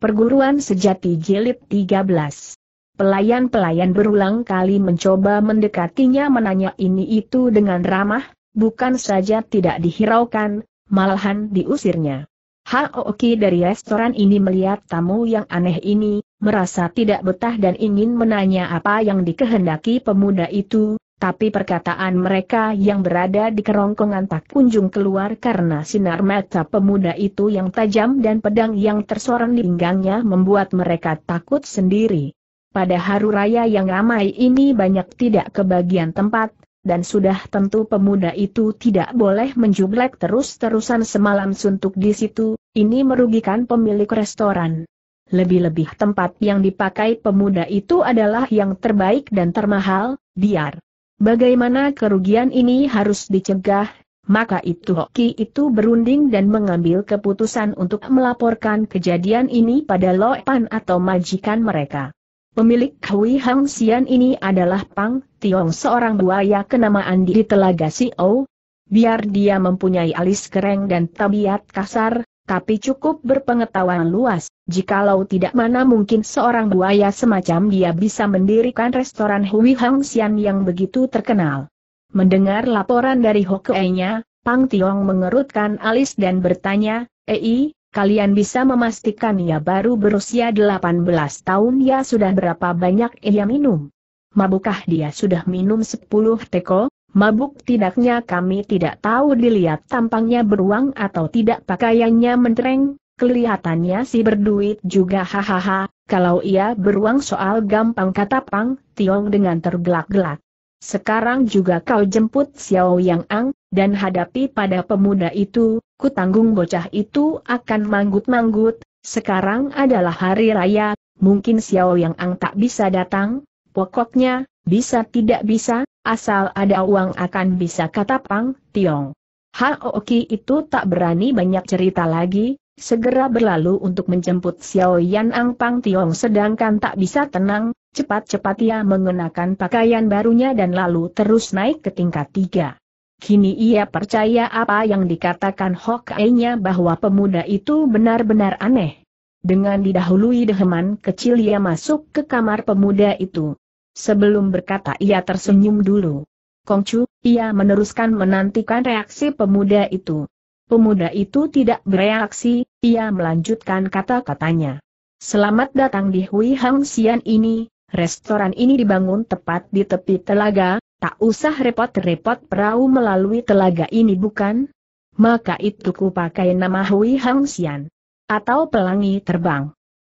Perguruan Sejati Jilid 13 Pelayan-pelayan berulang kali mencoba mendekatinya menanya ini itu dengan ramah, bukan saja tidak dihiraukan, malahan diusirnya. Haoki dari restoran ini melihat tamu yang aneh ini, merasa tidak betah dan ingin menanya apa yang dikehendaki pemuda itu, tapi perkataan mereka yang berada di kerongkongan tak kunjung keluar karena sinar mata pemuda itu yang tajam dan pedang yang tersorong di pinggangnya membuat mereka takut sendiri. Pada haru raya yang ramai ini banyak tidak kebagian tempat, dan sudah tentu pemuda itu tidak boleh menjublek terus-terusan semalam suntuk di situ, ini merugikan pemilik restoran. Lebih-lebih tempat yang dipakai pemuda itu adalah yang terbaik dan termahal, biar Bagaimana kerugian ini harus dicegah, maka itu Hoki itu berunding dan mengambil keputusan untuk melaporkan kejadian ini pada Loepan atau majikan mereka. Pemilik Hui Hang Sian ini adalah Pang Tiong seorang buaya kenamaan di Telaga Xiao. Biar dia mempunyai alis kering dan tabiat kasar, tapi cukup berpengetahuan luas, jikalau tidak mana mungkin seorang buaya semacam dia bisa mendirikan restoran Hui Hang Xian yang begitu terkenal. Mendengar laporan dari Hokkei-nya, Pang Tiong mengerutkan alis dan bertanya, Ei, kalian bisa memastikan ia baru berusia 18 tahun ya sudah berapa banyak ia minum? Mabukah dia sudah minum 10 teko? Mabuk tidaknya kami tidak tahu dilihat tampangnya beruang atau tidak pakaiannya mentereng, kelihatannya si berduit juga hahaha, kalau ia beruang soal gampang kata Pang Tiong dengan tergelak-gelak. Sekarang juga kau jemput Xiao Yang Ang, dan hadapi pada pemuda itu, ku bocah itu akan manggut-manggut, sekarang adalah hari raya, mungkin Xiao Yang Ang tak bisa datang, pokoknya, bisa tidak bisa, Asal ada uang akan bisa kata Pang Tiong. Haoki oh, itu tak berani banyak cerita lagi, segera berlalu untuk menjemput Xiao Yan Ang Pang Tiong sedangkan tak bisa tenang, cepat-cepat ia mengenakan pakaian barunya dan lalu terus naik ke tingkat tiga. Kini ia percaya apa yang dikatakan Hok nya bahwa pemuda itu benar-benar aneh. Dengan didahului deheman kecil ia masuk ke kamar pemuda itu. Sebelum berkata ia tersenyum dulu. Kongcu, ia meneruskan menantikan reaksi pemuda itu. Pemuda itu tidak bereaksi, ia melanjutkan kata-katanya. Selamat datang di Hui Hang Xian ini, restoran ini dibangun tepat di tepi telaga, tak usah repot-repot perahu melalui telaga ini bukan? Maka itu ku pakai nama Hui Hang Xian. Atau pelangi terbang.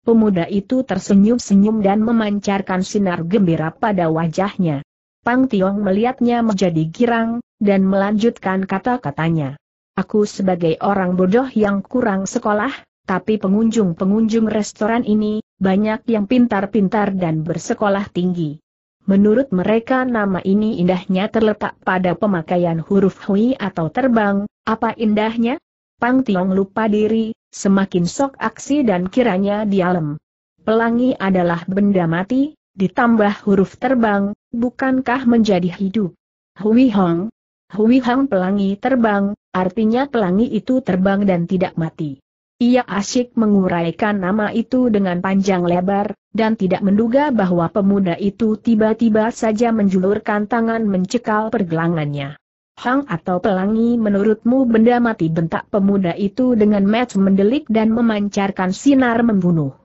Pemuda itu tersenyum-senyum dan memancarkan sinar gembira pada wajahnya. Pang Tiong melihatnya menjadi girang, dan melanjutkan kata-katanya. Aku sebagai orang bodoh yang kurang sekolah, tapi pengunjung-pengunjung restoran ini, banyak yang pintar-pintar dan bersekolah tinggi. Menurut mereka nama ini indahnya terletak pada pemakaian huruf Hui atau terbang, apa indahnya? Pang Tiong lupa diri, semakin sok aksi dan kiranya dialem. Pelangi adalah benda mati, ditambah huruf terbang, bukankah menjadi hidup? Hui Hong. Hui Hong pelangi terbang, artinya pelangi itu terbang dan tidak mati. Ia asyik menguraikan nama itu dengan panjang lebar, dan tidak menduga bahwa pemuda itu tiba-tiba saja menjulurkan tangan mencekal pergelangannya. Hang atau pelangi menurutmu benda mati bentak pemuda itu dengan match mendelik dan memancarkan sinar membunuh.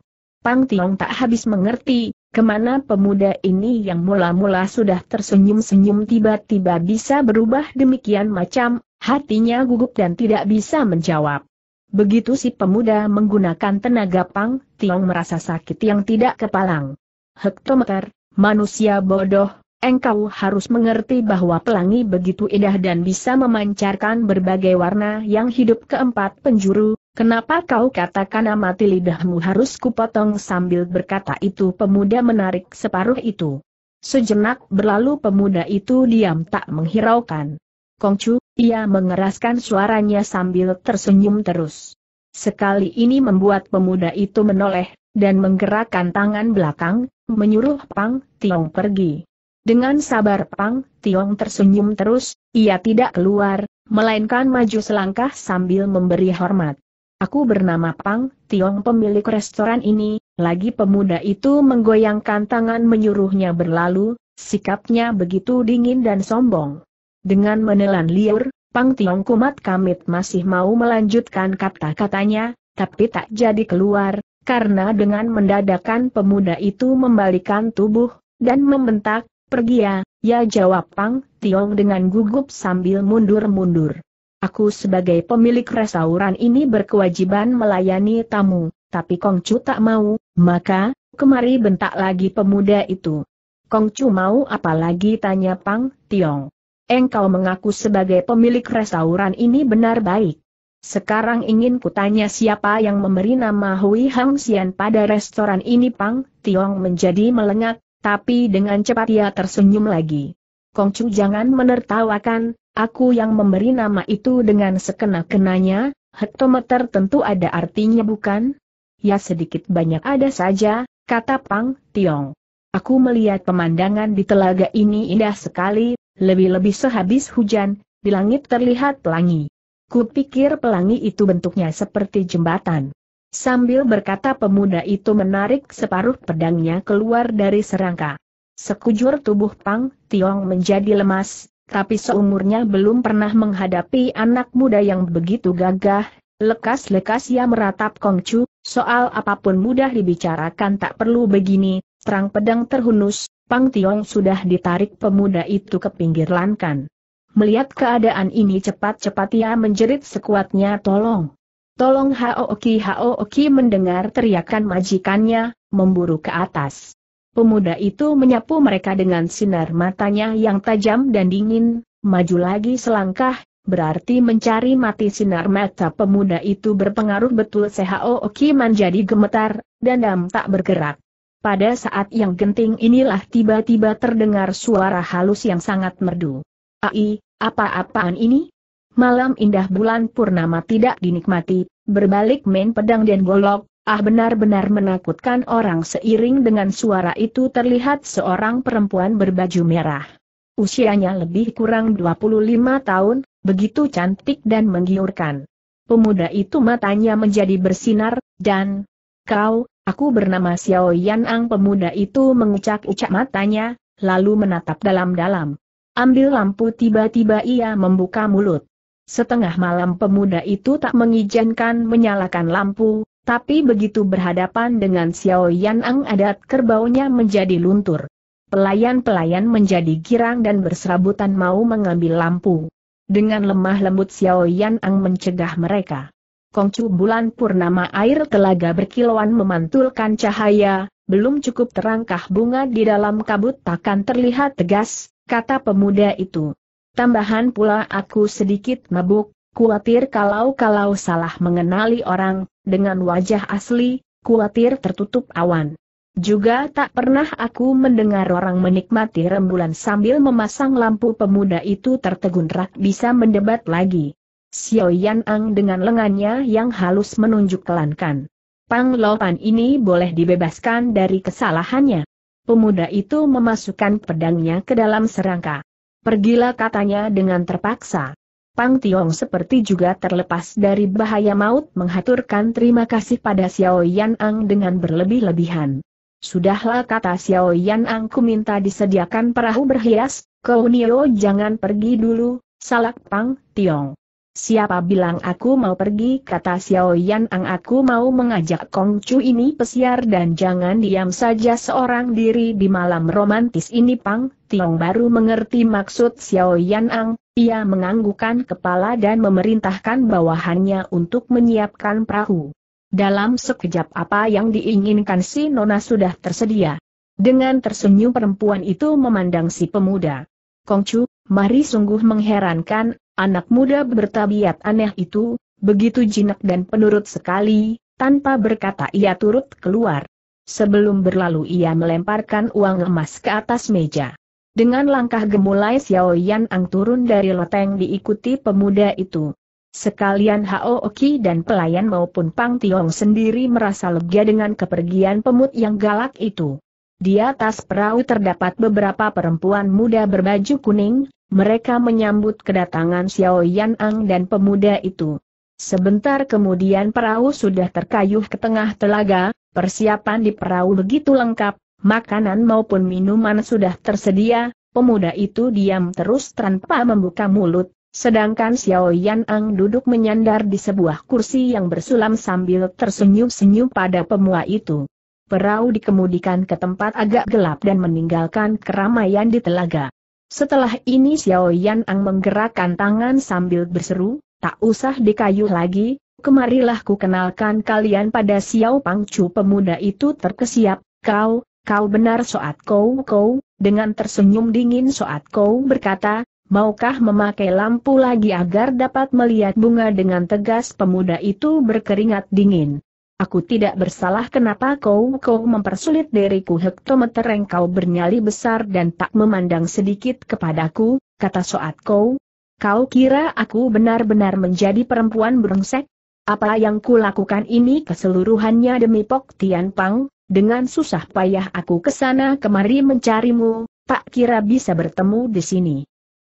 Pang Tiong tak habis mengerti, kemana pemuda ini yang mula-mula sudah tersenyum-senyum tiba-tiba bisa berubah demikian macam, hatinya gugup dan tidak bisa menjawab. Begitu si pemuda menggunakan tenaga Pang, Tiong merasa sakit yang tidak kepalang. Hektometer, manusia bodoh, engkau harus mengerti bahwa pelangi begitu indah dan bisa memancarkan berbagai warna yang hidup keempat penjuru, kenapa kau katakan amati lidahmu harus kupotong sambil berkata itu pemuda menarik separuh itu. Sejenak berlalu pemuda itu diam tak menghiraukan. Kongcu, ia mengeraskan suaranya sambil tersenyum terus. Sekali ini membuat pemuda itu menoleh, dan menggerakkan tangan belakang, menyuruh Pang Tiong pergi. Dengan sabar Pang, Tiong tersenyum terus, ia tidak keluar, melainkan maju selangkah sambil memberi hormat. Aku bernama Pang, Tiong pemilik restoran ini, lagi pemuda itu menggoyangkan tangan menyuruhnya berlalu, sikapnya begitu dingin dan sombong. Dengan menelan liur, Pang Tiong kumat kamit masih mau melanjutkan kata-katanya, tapi tak jadi keluar, karena dengan mendadakan pemuda itu membalikan tubuh, dan membentak, Pergi ya, ya jawab Pang Tiong dengan gugup sambil mundur-mundur. Aku sebagai pemilik restoran ini berkewajiban melayani tamu, tapi Kongcu tak mau, maka, kemari bentak lagi pemuda itu. Kongcu mau apa lagi tanya Pang Tiong. Engkau mengaku sebagai pemilik restoran ini benar baik. Sekarang ingin kutanya siapa yang memberi nama Hui Hang Xian pada restoran ini Pang Tiong menjadi melengak, tapi dengan cepat ia tersenyum lagi. Kongcu jangan menertawakan, aku yang memberi nama itu dengan sekena-kenanya, hektometer tentu ada artinya bukan? Ya sedikit banyak ada saja, kata Pang Tiong. Aku melihat pemandangan di telaga ini indah sekali, lebih-lebih sehabis hujan, di langit terlihat pelangi. Kupikir pelangi itu bentuknya seperti jembatan. Sambil berkata pemuda itu menarik separuh pedangnya keluar dari serangka. Sekujur tubuh Pang Tiong menjadi lemas, tapi seumurnya belum pernah menghadapi anak muda yang begitu gagah, lekas-lekas ia meratap Kongcu, soal apapun mudah dibicarakan tak perlu begini, terang pedang terhunus, Pang Tiong sudah ditarik pemuda itu ke pinggir lankan. Melihat keadaan ini cepat-cepat ia menjerit sekuatnya tolong. Tolong Hoo-oki Haooki oki mendengar teriakan majikannya, memburu ke atas. Pemuda itu menyapu mereka dengan sinar matanya yang tajam dan dingin, maju lagi selangkah, berarti mencari mati sinar mata pemuda itu berpengaruh betul sehoo-oki menjadi gemetar, dan tak bergerak. Pada saat yang genting inilah tiba-tiba terdengar suara halus yang sangat merdu. Ai, apa-apaan ini? malam indah bulan purnama tidak dinikmati, berbalik main pedang dan golok, ah benar-benar menakutkan orang seiring dengan suara itu terlihat seorang perempuan berbaju merah. Usianya lebih kurang 25 tahun, begitu cantik dan menggiurkan. Pemuda itu matanya menjadi bersinar, dan, kau, aku bernama Xiao Yan Ang pemuda itu mengucak-ucak matanya, lalu menatap dalam-dalam. Ambil lampu tiba-tiba ia membuka mulut. Setengah malam pemuda itu tak mengizinkan menyalakan lampu, tapi begitu berhadapan dengan Xiao Yan Ang adat kerbaunya menjadi luntur. Pelayan-pelayan menjadi girang dan berserabutan mau mengambil lampu. Dengan lemah lembut Xiao Yan Ang mencegah mereka. Kongcu bulan purnama air telaga berkilauan memantulkan cahaya, belum cukup terangkah bunga di dalam kabut takkan terlihat tegas, kata pemuda itu. Tambahan pula aku sedikit mabuk, kuatir kalau-kalau salah mengenali orang, dengan wajah asli, kuatir tertutup awan. Juga tak pernah aku mendengar orang menikmati rembulan sambil memasang lampu pemuda itu tertegun rak bisa mendebat lagi. Xiao Yan Ang dengan lengannya yang halus menunjuk kelankan. Pang Lopan ini boleh dibebaskan dari kesalahannya. Pemuda itu memasukkan pedangnya ke dalam serangka. Pergilah katanya dengan terpaksa. Pang Tiong seperti juga terlepas dari bahaya maut menghaturkan terima kasih pada Xiao Yan Ang dengan berlebih-lebihan. Sudahlah kata Xiao Yan Ang ku minta disediakan perahu berhias, kau Nio jangan pergi dulu, salak Pang Tiong. Siapa bilang aku mau pergi kata Xiao Yan Ang aku mau mengajak Kong Chu ini pesiar dan jangan diam saja seorang diri di malam romantis ini Pang, Tiong baru mengerti maksud Xiao Yan Ang, ia menganggukkan kepala dan memerintahkan bawahannya untuk menyiapkan perahu. Dalam sekejap apa yang diinginkan si Nona sudah tersedia. Dengan tersenyum perempuan itu memandang si pemuda. Kong Chu. mari sungguh mengherankan, Anak muda bertabiat aneh itu, begitu jinak dan penurut sekali, tanpa berkata ia turut keluar. Sebelum berlalu ia melemparkan uang emas ke atas meja. Dengan langkah gemulai Xiao Yan Ang turun dari loteng diikuti pemuda itu. Sekalian Hao Oki dan pelayan maupun Pang Tiong sendiri merasa lega dengan kepergian pemut yang galak itu. Di atas perahu terdapat beberapa perempuan muda berbaju kuning, mereka menyambut kedatangan Xiao Yan Ang dan pemuda itu. Sebentar kemudian perahu sudah terkayuh ke tengah telaga, persiapan di perahu begitu lengkap, makanan maupun minuman sudah tersedia, pemuda itu diam terus tanpa membuka mulut, sedangkan Xiao Yan Ang duduk menyandar di sebuah kursi yang bersulam sambil tersenyum-senyum pada pemua itu. Perahu dikemudikan ke tempat agak gelap dan meninggalkan keramaian di telaga. Setelah ini Xiao Yan Ang menggerakkan tangan sambil berseru, tak usah dikayuh lagi, kemarilah ku kenalkan kalian pada Xiao Pang Chu pemuda itu terkesiap, kau, kau benar soat kau kau, dengan tersenyum dingin soat kau berkata, Maukah memakai lampu lagi agar dapat melihat bunga dengan tegas pemuda itu berkeringat dingin. Aku tidak bersalah kenapa kau kau mempersulit diriku hektometer engkau bernyali besar dan tak memandang sedikit kepadaku, kata soat kau. Kau kira aku benar-benar menjadi perempuan berengsek? Apa yang kulakukan ini keseluruhannya demi Pok Tian Pang, dengan susah payah aku kesana kemari mencarimu, tak kira bisa bertemu di sini.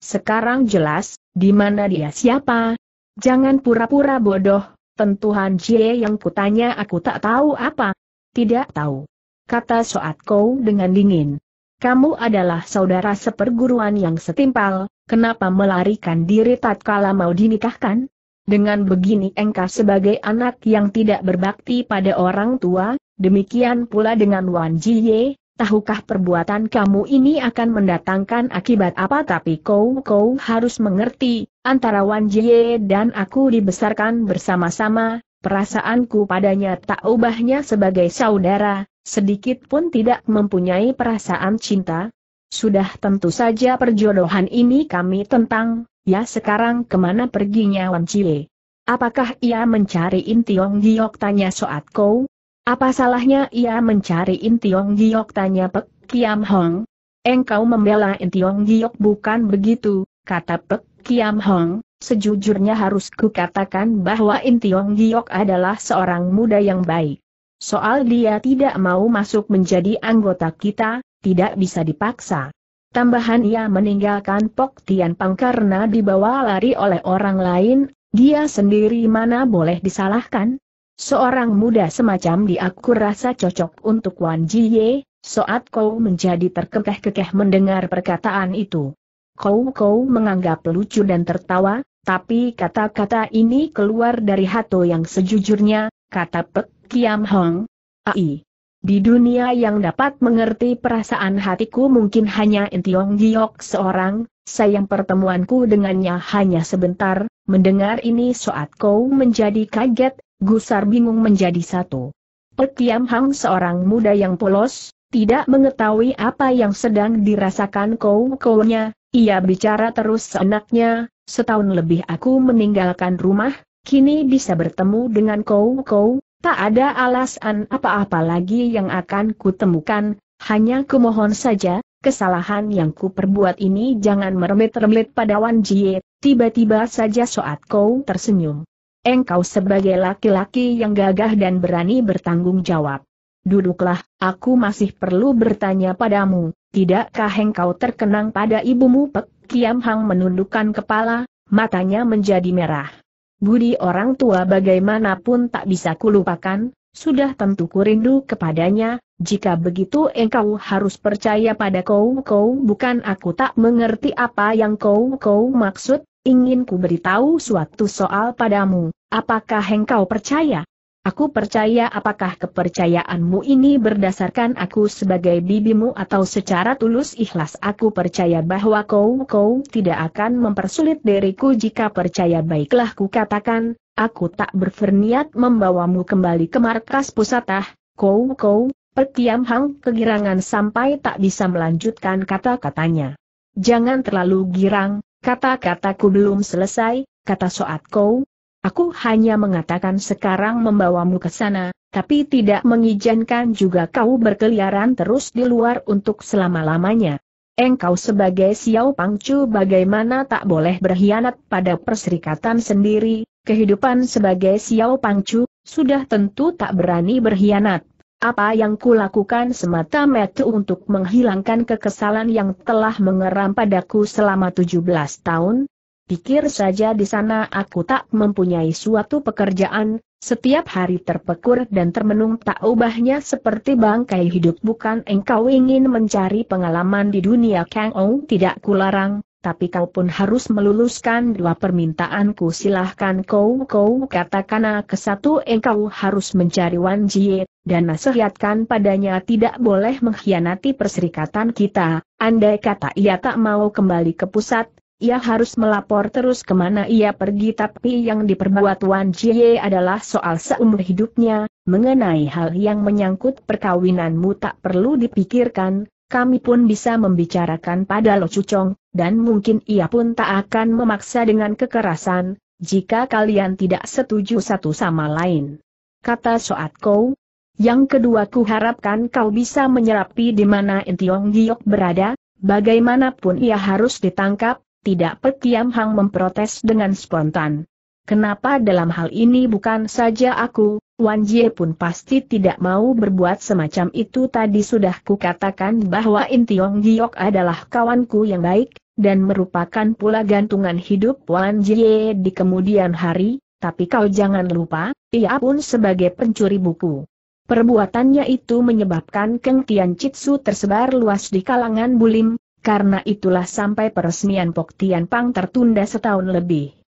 Sekarang jelas, di mana dia siapa? Jangan pura-pura bodoh, Tentu Han Jie yang kutanya aku tak tahu apa. Tidak tahu. Kata Soat Kou dengan dingin. Kamu adalah saudara seperguruan yang setimpal, kenapa melarikan diri tatkala mau dinikahkan? Dengan begini engkau sebagai anak yang tidak berbakti pada orang tua, demikian pula dengan Wan Jie tahukah perbuatan kamu ini akan mendatangkan akibat apa tapi kau kau harus mengerti, antara Wan Jie dan aku dibesarkan bersama-sama, perasaanku padanya tak ubahnya sebagai saudara, sedikit pun tidak mempunyai perasaan cinta. Sudah tentu saja perjodohan ini kami tentang, ya sekarang kemana perginya Wan Jie? Apakah ia mencari Intiong Giok tanya Soat Kou, apa salahnya ia mencari Intiong Giok tanya Pek Kiam Hong? Engkau membela Intiong Giok bukan begitu, kata Pek Kiam Hong. Sejujurnya harus kukatakan bahwa Intiong Giok adalah seorang muda yang baik. Soal dia tidak mau masuk menjadi anggota kita, tidak bisa dipaksa. Tambahan ia meninggalkan Pok Tian Pang karena dibawa lari oleh orang lain, dia sendiri mana boleh disalahkan? Seorang muda semacam dia aku rasa cocok untuk Wan Ye, soat kau menjadi terkekeh-kekeh mendengar perkataan itu. Kau-kau menganggap lucu dan tertawa, tapi kata-kata ini keluar dari hato yang sejujurnya, kata Pek Kiam Hong. Ai. Di dunia yang dapat mengerti perasaan hatiku mungkin hanya Entiong Giok seorang, sayang pertemuanku dengannya hanya sebentar, mendengar ini saat kau menjadi kaget, Gusar bingung menjadi satu. Petiam Hang seorang muda yang polos, tidak mengetahui apa yang sedang dirasakan kau nya ia bicara terus seenaknya, setahun lebih aku meninggalkan rumah, kini bisa bertemu dengan kau Kou. tak ada alasan apa-apa lagi yang akan kutemukan, hanya kumohon saja, kesalahan yang kuperbuat ini jangan meremit-remit pada Wan Jie, tiba-tiba saja saat kau tersenyum engkau sebagai laki-laki yang gagah dan berani bertanggung jawab. Duduklah, aku masih perlu bertanya padamu, tidakkah engkau terkenang pada ibumu Pek? Kiam Hang menundukkan kepala, matanya menjadi merah. Budi orang tua bagaimanapun tak bisa kulupakan, sudah tentu ku rindu kepadanya, jika begitu engkau harus percaya pada kau kau bukan aku tak mengerti apa yang kau kau maksud, ingin ku beritahu suatu soal padamu, apakah engkau percaya? Aku percaya apakah kepercayaanmu ini berdasarkan aku sebagai bibimu atau secara tulus ikhlas aku percaya bahwa kau-kau tidak akan mempersulit diriku jika percaya baiklah ku katakan, aku tak berferniat membawamu kembali ke markas pusatah, kau-kau, petiam hang kegirangan sampai tak bisa melanjutkan kata-katanya. Jangan terlalu girang, Kata-kataku belum selesai, kata Soat Kau. Aku hanya mengatakan sekarang membawamu ke sana, tapi tidak mengizinkan juga kau berkeliaran terus di luar untuk selama-lamanya. Engkau sebagai Xiao Pangcu bagaimana tak boleh berkhianat pada perserikatan sendiri, kehidupan sebagai Xiao Pangcu, sudah tentu tak berani berkhianat. Apa yang kulakukan semata-mata untuk menghilangkan kekesalan yang telah mengeram padaku selama 17 tahun? Pikir saja di sana aku tak mempunyai suatu pekerjaan, setiap hari terpekur dan termenung tak ubahnya seperti bangkai hidup bukan engkau ingin mencari pengalaman di dunia Kang Ong tidak kularang, tapi kau pun harus meluluskan dua permintaanku silahkan kau kau katakan ke satu engkau harus mencari Wan Jie, dan nasihatkan padanya tidak boleh mengkhianati perserikatan kita, andai kata ia tak mau kembali ke pusat, ia harus melapor terus kemana ia pergi tapi yang diperbuat Wan Jie adalah soal seumur hidupnya, mengenai hal yang menyangkut perkawinanmu tak perlu dipikirkan, kami pun bisa membicarakan pada Lo Cucong, dan mungkin ia pun tak akan memaksa dengan kekerasan, jika kalian tidak setuju satu sama lain. Kata Soat Kou. Yang kedua ku harapkan kau bisa menyerapi di mana Entiong Giok berada, bagaimanapun ia harus ditangkap, tidak Petiam Hang memprotes dengan spontan. Kenapa dalam hal ini bukan saja aku, Wan Jie pun pasti tidak mau berbuat semacam itu tadi sudah kukatakan bahwa In Tiong Giok adalah kawanku yang baik, dan merupakan pula gantungan hidup Wan Jie di kemudian hari, tapi kau jangan lupa, ia pun sebagai pencuri buku. Perbuatannya itu menyebabkan Keng Tian Chitsu tersebar luas di kalangan bulim, karena itulah sampai peresmian Pok Tian Pang tertunda setahun lebih.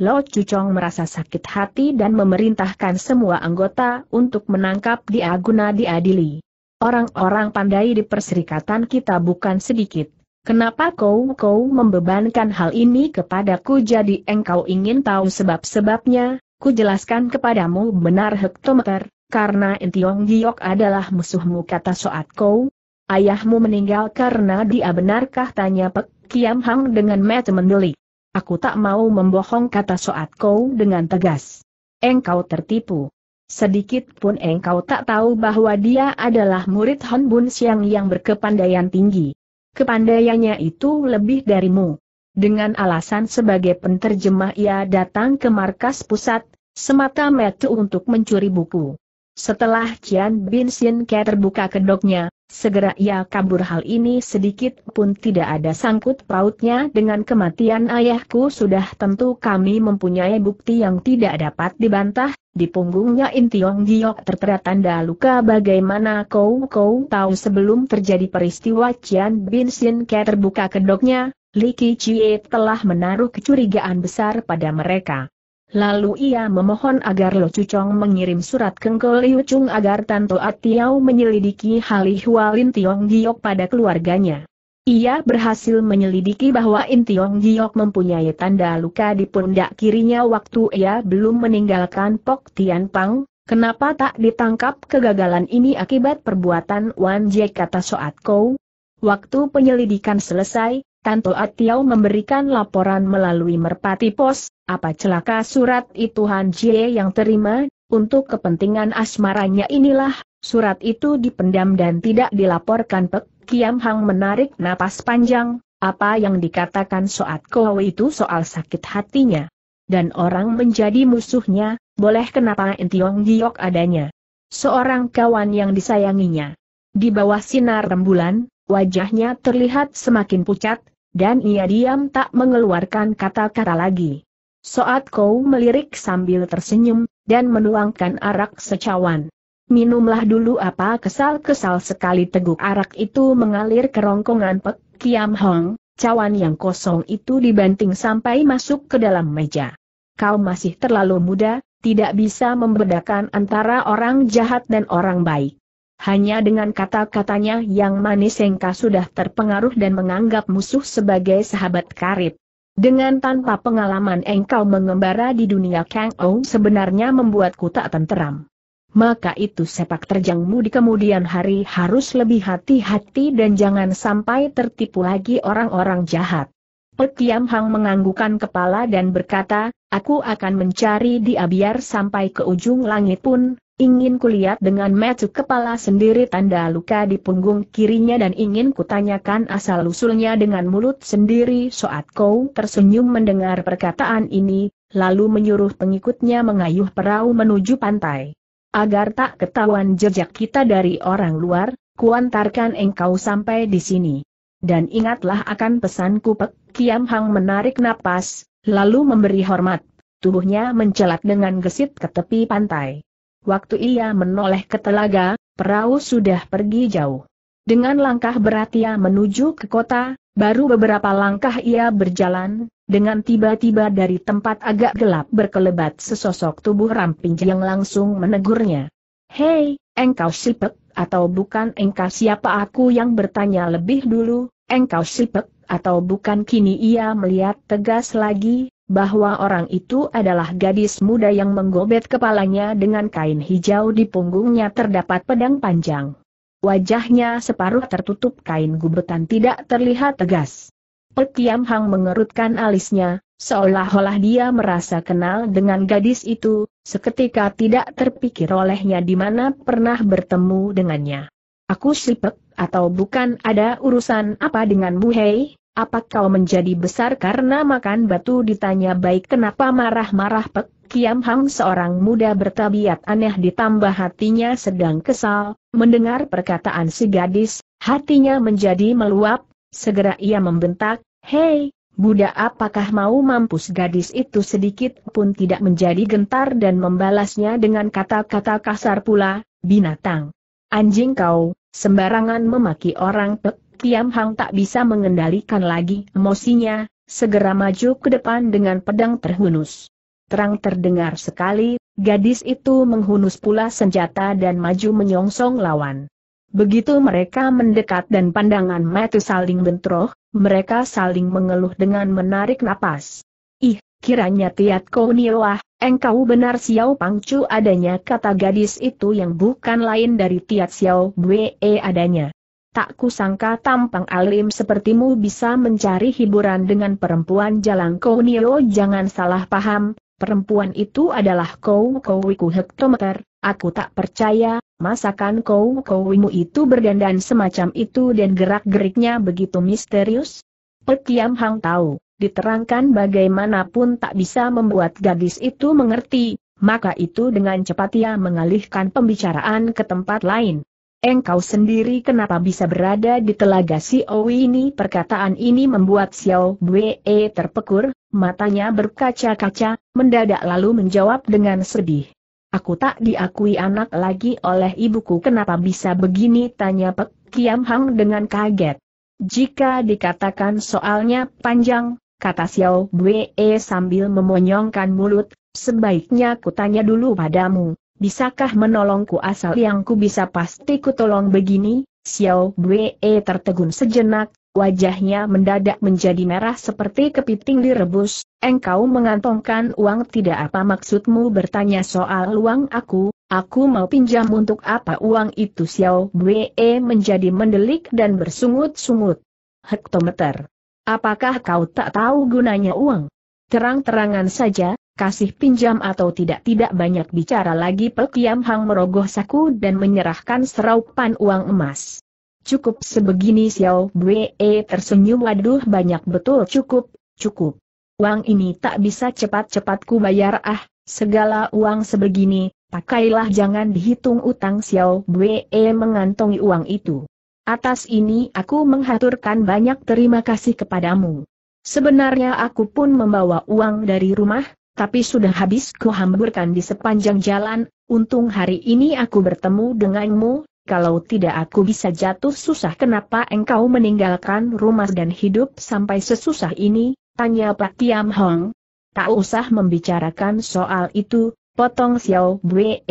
Lo Cucong merasa sakit hati dan memerintahkan semua anggota untuk menangkap dia guna diadili. Orang-orang pandai di perserikatan kita bukan sedikit. Kenapa kau-kau membebankan hal ini kepadaku jadi engkau ingin tahu sebab-sebabnya, ku jelaskan kepadamu benar hektometer, karena Intiong Giok adalah musuhmu kata Soat Kau. Ayahmu meninggal karena dia benarkah tanya Pek Kiam Hang dengan mata mendelik. Aku tak mau membohong kata Soat Kau dengan tegas. Engkau tertipu. Sedikit pun engkau tak tahu bahwa dia adalah murid Hon Bun Siang yang berkepandaian tinggi. Kepandaiannya itu lebih darimu. Dengan alasan sebagai penterjemah ia datang ke markas pusat, semata-mata untuk mencuri buku. Setelah Cian Bin Sien Ke terbuka kedoknya, segera ia kabur hal ini sedikit pun tidak ada sangkut pautnya dengan kematian ayahku sudah tentu kami mempunyai bukti yang tidak dapat dibantah, di punggungnya Intiong Giok tertera tanda luka bagaimana kau kau tahu sebelum terjadi peristiwa Cian Bin Xin Ke terbuka kedoknya, Li Qiye telah menaruh kecurigaan besar pada mereka. Lalu ia memohon agar Lo Cucong mengirim surat ke Ngko Liu Chung agar Tanto Atiau menyelidiki ihwal In Tiong Giok pada keluarganya. Ia berhasil menyelidiki bahwa In Tiong Giok mempunyai tanda luka di pundak kirinya waktu ia belum meninggalkan Pok Tian Pang. Kenapa tak ditangkap kegagalan ini akibat perbuatan Wan Jie kata Soat Kou? Waktu penyelidikan selesai, Tanto Atiau memberikan laporan melalui merpati pos, apa celaka surat itu Han Jie yang terima, untuk kepentingan asmaranya inilah, surat itu dipendam dan tidak dilaporkan Pek Kiam Hang menarik napas panjang, apa yang dikatakan Soat Kowe itu soal sakit hatinya. Dan orang menjadi musuhnya, boleh kenapa Entiong Giok adanya. Seorang kawan yang disayanginya. Di bawah sinar rembulan, Wajahnya terlihat semakin pucat, dan ia diam tak mengeluarkan kata-kata lagi. Soat kau melirik sambil tersenyum, dan menuangkan arak secawan. Minumlah dulu apa kesal-kesal sekali teguk arak itu mengalir ke rongkongan Pek Kiam Hong, cawan yang kosong itu dibanting sampai masuk ke dalam meja. Kau masih terlalu muda, tidak bisa membedakan antara orang jahat dan orang baik. Hanya dengan kata-katanya yang manis Sengka sudah terpengaruh dan menganggap musuh sebagai sahabat karib. Dengan tanpa pengalaman engkau mengembara di dunia Kang Ou sebenarnya membuatku tak tenteram. Maka itu sepak terjangmu di kemudian hari harus lebih hati-hati dan jangan sampai tertipu lagi orang-orang jahat. Petiam Hang menganggukkan kepala dan berkata, aku akan mencari dia biar sampai ke ujung langit pun, Ingin kulihat dengan metu kepala sendiri tanda luka di punggung kirinya dan ingin kutanyakan asal-usulnya dengan mulut sendiri Soat Kau tersenyum mendengar perkataan ini, lalu menyuruh pengikutnya mengayuh perahu menuju pantai. Agar tak ketahuan jejak kita dari orang luar, kuantarkan engkau sampai di sini. Dan ingatlah akan pesanku Pek Kiam Hang menarik napas, lalu memberi hormat. Tubuhnya mencelat dengan gesit ke tepi pantai. Waktu ia menoleh ke telaga, perahu sudah pergi jauh. Dengan langkah berat ia menuju ke kota, baru beberapa langkah ia berjalan, dengan tiba-tiba dari tempat agak gelap berkelebat sesosok tubuh ramping yang langsung menegurnya. Hei, engkau sipek, atau bukan engkau siapa aku yang bertanya lebih dulu, engkau sipek, atau bukan kini ia melihat tegas lagi, bahwa orang itu adalah gadis muda yang menggobet kepalanya dengan kain hijau di punggungnya terdapat pedang panjang. Wajahnya separuh tertutup kain gubetan tidak terlihat tegas. Pekiam Hang mengerutkan alisnya, seolah-olah dia merasa kenal dengan gadis itu, seketika tidak terpikir olehnya di mana pernah bertemu dengannya. Aku sipek, atau bukan ada urusan apa denganmu hei? apa kau menjadi besar karena makan batu ditanya baik kenapa marah-marah Pek Kiam Hang seorang muda bertabiat aneh ditambah hatinya sedang kesal, mendengar perkataan si gadis, hatinya menjadi meluap, segera ia membentak, Hei, Buddha apakah mau mampus gadis itu sedikit pun tidak menjadi gentar dan membalasnya dengan kata-kata kasar pula, binatang. Anjing kau, sembarangan memaki orang Pek Tiang Hang tak bisa mengendalikan lagi emosinya, segera maju ke depan dengan pedang terhunus. Terang terdengar sekali, gadis itu menghunus pula senjata dan maju menyongsong lawan. Begitu mereka mendekat dan pandangan mata saling bentroh, mereka saling mengeluh dengan menarik napas. Ih, kiranya Tiat Kau Niroah, engkau benar Xiao Pangcu adanya kata gadis itu yang bukan lain dari Tiat Xiao Bwe adanya tak kusangka tampang alim sepertimu bisa mencari hiburan dengan perempuan jalan kau Nio jangan salah paham, perempuan itu adalah kau kau wiku hektometer, aku tak percaya, masakan kau kau itu berdandan semacam itu dan gerak-geriknya begitu misterius? Pekiam Hang tahu, diterangkan bagaimanapun tak bisa membuat gadis itu mengerti, maka itu dengan cepat ia mengalihkan pembicaraan ke tempat lain. Engkau sendiri kenapa bisa berada di telaga si Owi ini? Perkataan ini membuat Xiao Wei terpekur, matanya berkaca-kaca, mendadak lalu menjawab dengan sedih. Aku tak diakui anak lagi oleh ibuku kenapa bisa begini? Tanya Pek Kiam Hang dengan kaget. Jika dikatakan soalnya panjang, kata Xiao Bwe sambil memonyongkan mulut, sebaiknya kutanya dulu padamu bisakah menolongku asal yang ku bisa pasti ku tolong begini? Xiao Bwe tertegun sejenak, wajahnya mendadak menjadi merah seperti kepiting direbus, engkau mengantongkan uang tidak apa maksudmu bertanya soal uang aku, aku mau pinjam untuk apa uang itu Xiao Bwe menjadi mendelik dan bersungut-sungut. Hektometer. Apakah kau tak tahu gunanya uang? Terang-terangan saja, kasih pinjam atau tidak-tidak banyak bicara lagi Pekiam Hang merogoh saku dan menyerahkan seraupan uang emas. Cukup sebegini Xiao Bue e, tersenyum waduh banyak betul cukup, cukup. Uang ini tak bisa cepat-cepat ku bayar ah, segala uang sebegini, pakailah jangan dihitung utang Xiao Bue e, mengantongi uang itu. Atas ini aku menghaturkan banyak terima kasih kepadamu. Sebenarnya aku pun membawa uang dari rumah, tapi sudah habis kuhamburkan di sepanjang jalan, untung hari ini aku bertemu denganmu, kalau tidak aku bisa jatuh susah kenapa engkau meninggalkan rumah dan hidup sampai sesusah ini, tanya Pak Tiam Hong. Tak usah membicarakan soal itu, potong Xiao Bwe,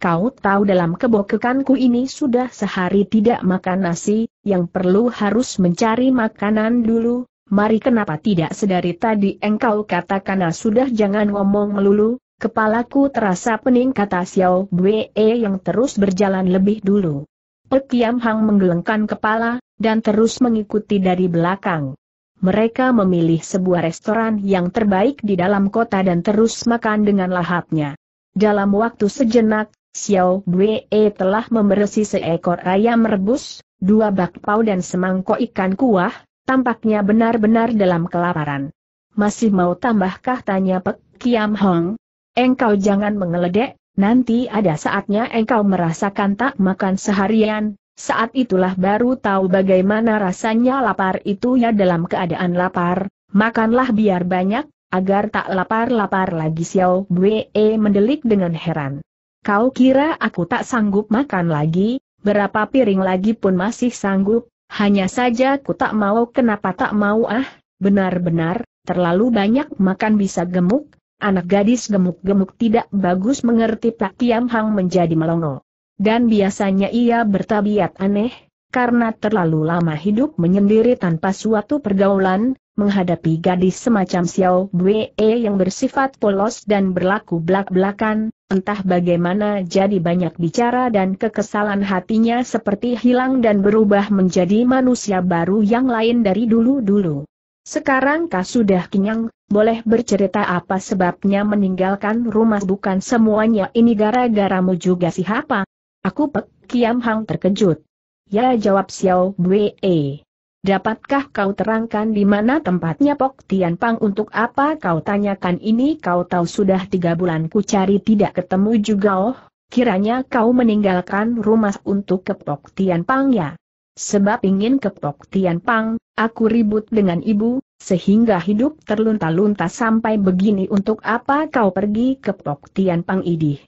kau tahu dalam kebokekanku ini sudah sehari tidak makan nasi, yang perlu harus mencari makanan dulu, mari kenapa tidak sedari tadi engkau katakan ah, sudah jangan ngomong melulu, kepalaku terasa pening kata Xiao Bwe yang terus berjalan lebih dulu. Pekiam Hang menggelengkan kepala, dan terus mengikuti dari belakang. Mereka memilih sebuah restoran yang terbaik di dalam kota dan terus makan dengan lahapnya. Dalam waktu sejenak, Xiao Bwe telah memberesi seekor ayam rebus, dua bakpao dan semangkok ikan kuah, Tampaknya benar-benar dalam kelaparan. Masih mau tambahkah tanya Pek Kiam Hong? Engkau jangan mengeledek, nanti ada saatnya engkau merasakan tak makan seharian, saat itulah baru tahu bagaimana rasanya lapar itu ya dalam keadaan lapar, makanlah biar banyak, agar tak lapar-lapar lagi Xiao Bwe e mendelik dengan heran. Kau kira aku tak sanggup makan lagi, berapa piring lagi pun masih sanggup, hanya saja ku tak mau kenapa tak mau ah, benar-benar, terlalu banyak makan bisa gemuk, anak gadis gemuk-gemuk tidak bagus mengerti Pak Kiam Hang menjadi melongo. Dan biasanya ia bertabiat aneh, karena terlalu lama hidup menyendiri tanpa suatu pergaulan, menghadapi gadis semacam Xiao Bue yang bersifat polos dan berlaku belak-belakan, Entah bagaimana jadi banyak bicara dan kekesalan hatinya seperti hilang dan berubah menjadi manusia baru yang lain dari dulu-dulu. Sekarang kau sudah kenyang, boleh bercerita apa sebabnya meninggalkan rumah bukan semuanya ini gara-garamu juga siapa? Aku Pek Kiam Hang terkejut. Ya jawab Xiao Wei. Dapatkah kau terangkan di mana tempatnya Pok Tian Pang untuk apa kau tanyakan ini kau tahu sudah tiga bulan ku cari tidak ketemu juga oh, kiranya kau meninggalkan rumah untuk ke Pok Tian Pang ya. Sebab ingin ke Pok Tian Pang, aku ribut dengan ibu, sehingga hidup terlunta-lunta sampai begini untuk apa kau pergi ke Pok Tian Pang idih.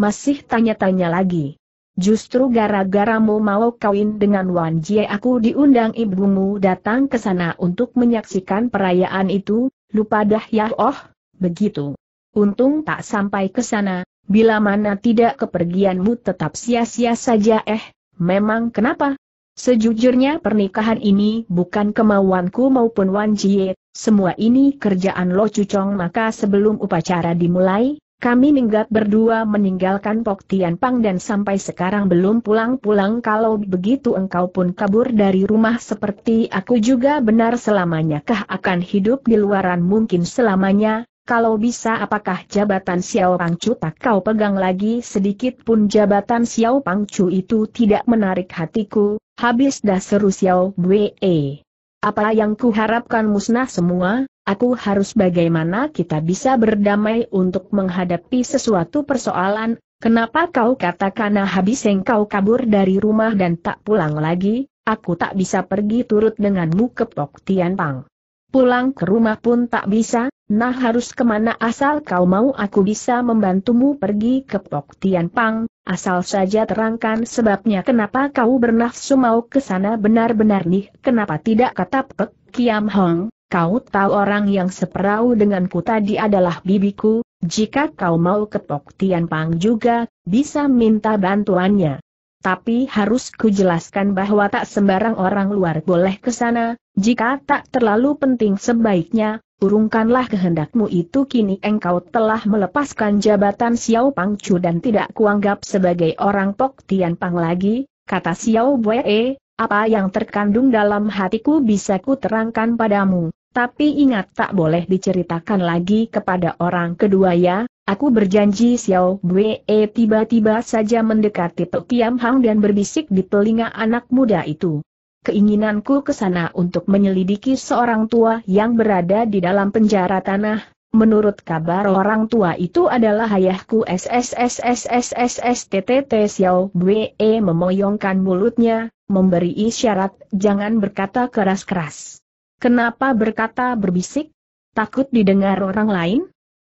Masih tanya-tanya lagi. Justru gara-garamu mau kawin dengan Wan Jie aku diundang ibumu datang ke sana untuk menyaksikan perayaan itu, lupa dah ya oh, begitu. Untung tak sampai ke sana, bila mana tidak kepergianmu tetap sia-sia saja eh, memang kenapa? Sejujurnya pernikahan ini bukan kemauanku maupun Wan Jie, semua ini kerjaan Lo Cucong maka sebelum upacara dimulai, kami minggat berdua meninggalkan Pok Tian Pang dan sampai sekarang belum pulang-pulang kalau begitu engkau pun kabur dari rumah seperti aku juga benar selamanya kah akan hidup di luaran mungkin selamanya, kalau bisa apakah jabatan Xiao Pang Chu tak kau pegang lagi sedikit pun jabatan Xiao Pang Chu itu tidak menarik hatiku, habis dah seru Xiao Bwe. Apa yang kuharapkan musnah semua, Aku harus bagaimana kita bisa berdamai untuk menghadapi sesuatu persoalan, kenapa kau katakan habis kau kabur dari rumah dan tak pulang lagi, aku tak bisa pergi turut denganmu ke Pok Tian Pang. Pulang ke rumah pun tak bisa, nah harus kemana asal kau mau aku bisa membantumu pergi ke Pok Tian Pang, asal saja terangkan sebabnya kenapa kau bernafsu mau ke sana benar-benar nih, kenapa tidak kata Pek Kiam Hong, Kau tahu orang yang seperau denganku tadi adalah bibiku, jika kau mau ketok Tian Pang juga, bisa minta bantuannya. Tapi harus kujelaskan bahwa tak sembarang orang luar boleh ke sana, jika tak terlalu penting sebaiknya, urungkanlah kehendakmu itu kini engkau telah melepaskan jabatan Xiao Pang Chu dan tidak kuanggap sebagai orang Pok Tian Pang lagi, kata Xiao Bue, apa yang terkandung dalam hatiku bisa ku terangkan padamu. Tapi ingat tak boleh diceritakan lagi kepada orang kedua ya, aku berjanji Xiao Bwe e, tiba-tiba saja mendekati Tok Hang dan berbisik di telinga anak muda itu. Keinginanku ke sana untuk menyelidiki seorang tua yang berada di dalam penjara tanah, Menurut kabar orang tua itu adalah ayahku SSSSSSSTTT Xiao Bwe e, memoyongkan mulutnya, memberi isyarat jangan berkata keras-keras. Kenapa berkata berbisik? Takut didengar orang lain?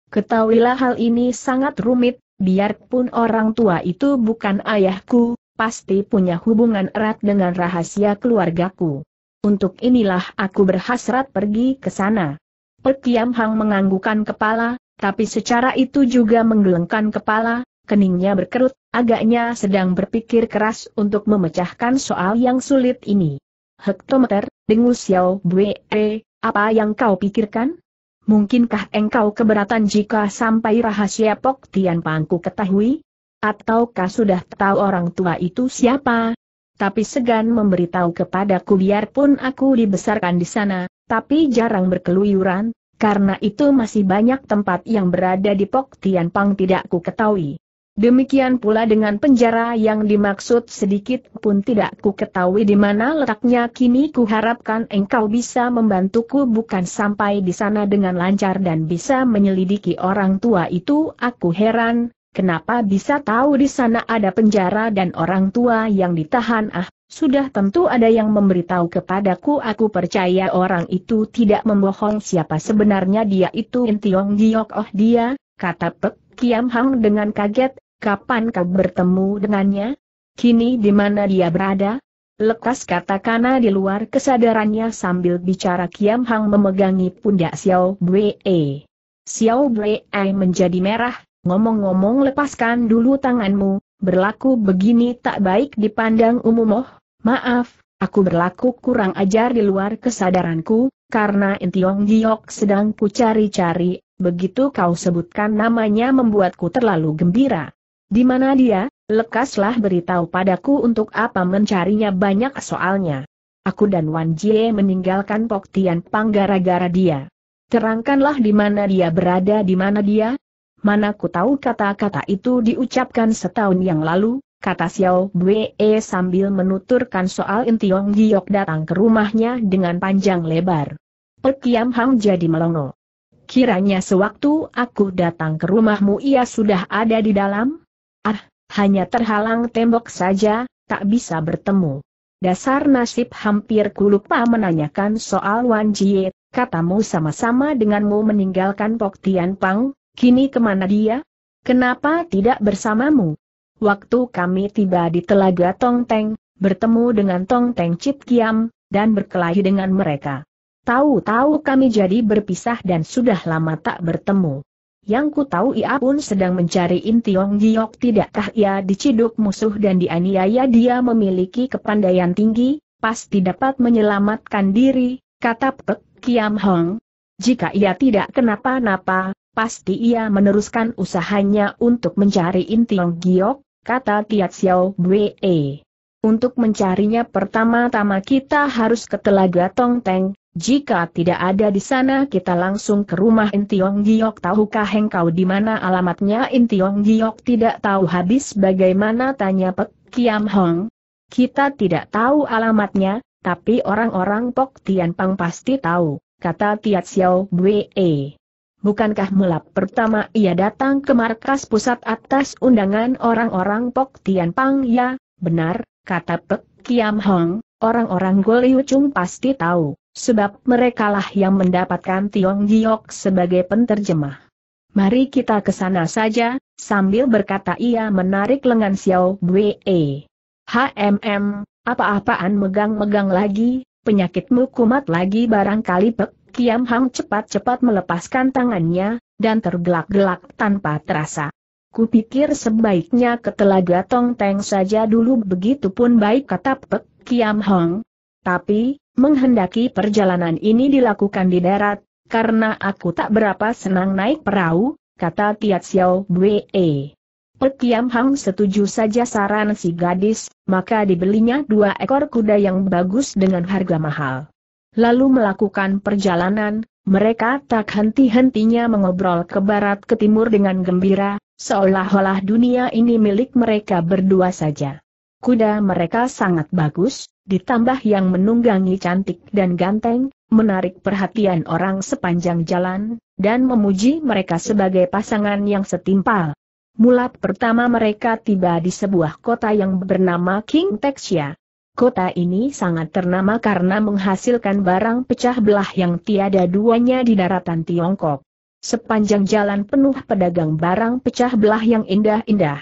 Ketahuilah hal ini sangat rumit, biarpun orang tua itu bukan ayahku, pasti punya hubungan erat dengan rahasia keluargaku. Untuk inilah aku berhasrat pergi ke sana. Pekiam Hang menganggukkan kepala, tapi secara itu juga menggelengkan kepala, keningnya berkerut, agaknya sedang berpikir keras untuk memecahkan soal yang sulit ini. Hektometer, dengus Xiao Wei, apa yang kau pikirkan? Mungkinkah engkau keberatan jika sampai rahasia Pok Tian Pangku ketahui? Ataukah sudah tahu orang tua itu siapa? Tapi segan memberitahu kepadaku biarpun aku dibesarkan di sana, tapi jarang berkeluyuran, karena itu masih banyak tempat yang berada di Pok Tian Pang tidak ku ketahui. Demikian pula dengan penjara yang dimaksud sedikit pun tidak ku ketahui di mana letaknya kini ku harapkan engkau bisa membantuku bukan sampai di sana dengan lancar dan bisa menyelidiki orang tua itu aku heran, kenapa bisa tahu di sana ada penjara dan orang tua yang ditahan ah, sudah tentu ada yang memberitahu kepadaku aku percaya orang itu tidak membohong siapa sebenarnya dia itu Intiong Giok oh dia, kata Pek Kiam Hang dengan kaget, Kapan kau bertemu dengannya? Kini di mana dia berada? Lekas katakana di luar kesadarannya sambil bicara Kiam Hang memegangi pundak Xiao Wei. Xiao Bwe menjadi merah, ngomong-ngomong lepaskan dulu tanganmu, berlaku begini tak baik dipandang umum oh, maaf, aku berlaku kurang ajar di luar kesadaranku, karena Intiong Giok sedang ku cari-cari, begitu kau sebutkan namanya membuatku terlalu gembira. Di mana dia? Lekaslah beritahu padaku untuk apa mencarinya banyak soalnya. Aku dan Wan Jie meninggalkan Pok Tian Pang gara-gara dia. Terangkanlah di mana dia berada di mana dia? Mana ku tahu kata-kata itu diucapkan setahun yang lalu, kata Xiao E sambil menuturkan soal Intiong Giok datang ke rumahnya dengan panjang lebar. Perkiam Hang jadi melongo. Kiranya sewaktu aku datang ke rumahmu ia sudah ada di dalam? hanya terhalang tembok saja, tak bisa bertemu. Dasar nasib hampir ku lupa menanyakan soal Wan Jie, katamu sama-sama denganmu meninggalkan Pok Tian Pang, kini kemana dia? Kenapa tidak bersamamu? Waktu kami tiba di Telaga Tongteng, bertemu dengan Tongteng Cip Kiam, dan berkelahi dengan mereka. Tahu-tahu kami jadi berpisah dan sudah lama tak bertemu. Yang ku tahu ia pun sedang mencari Intiong Giok tidakkah ia diciduk musuh dan dianiaya dia memiliki kepandaian tinggi, pasti dapat menyelamatkan diri, kata Pek Kiam Hong. Jika ia tidak kenapa-napa, pasti ia meneruskan usahanya untuk mencari Intiong Giok, kata Tiat Xiao Bwe. Untuk mencarinya pertama-tama kita harus ke Telaga Tong Teng, jika tidak ada di sana kita langsung ke rumah Intiong Giok tahukah engkau di mana alamatnya Intiong Giok tidak tahu habis bagaimana tanya Pek Kiam Hong. Kita tidak tahu alamatnya, tapi orang-orang Pok Tian Pang pasti tahu, kata Tiat Xiao Bwe. Bukankah melap pertama ia datang ke markas pusat atas undangan orang-orang Pok Tian Pang ya, benar, kata Pek Kiam Hong, orang-orang Goliu Chung pasti tahu. Sebab merekalah yang mendapatkan Tiong Giok sebagai penterjemah. Mari kita ke sana saja, sambil berkata ia menarik lengan Xiao Bwe. HMM, apa-apaan megang-megang lagi, penyakitmu kumat lagi barangkali Pek Kiam Hang cepat-cepat melepaskan tangannya, dan tergelak-gelak tanpa terasa. Kupikir sebaiknya ke telaga Tong Teng saja dulu begitu pun baik kata Pek Kiam Hang. Tapi, menghendaki perjalanan ini dilakukan di darat, karena aku tak berapa senang naik perahu, kata Tiat Xiao Bwe. Petiam Hang setuju saja saran si gadis, maka dibelinya dua ekor kuda yang bagus dengan harga mahal. Lalu melakukan perjalanan, mereka tak henti-hentinya mengobrol ke barat ke timur dengan gembira, seolah-olah dunia ini milik mereka berdua saja. Kuda mereka sangat bagus, Ditambah yang menunggangi cantik dan ganteng, menarik perhatian orang sepanjang jalan, dan memuji mereka sebagai pasangan yang setimpal. Mula pertama mereka tiba di sebuah kota yang bernama King Texia. Kota ini sangat ternama karena menghasilkan barang pecah belah yang tiada duanya di daratan Tiongkok. Sepanjang jalan penuh pedagang barang pecah belah yang indah-indah.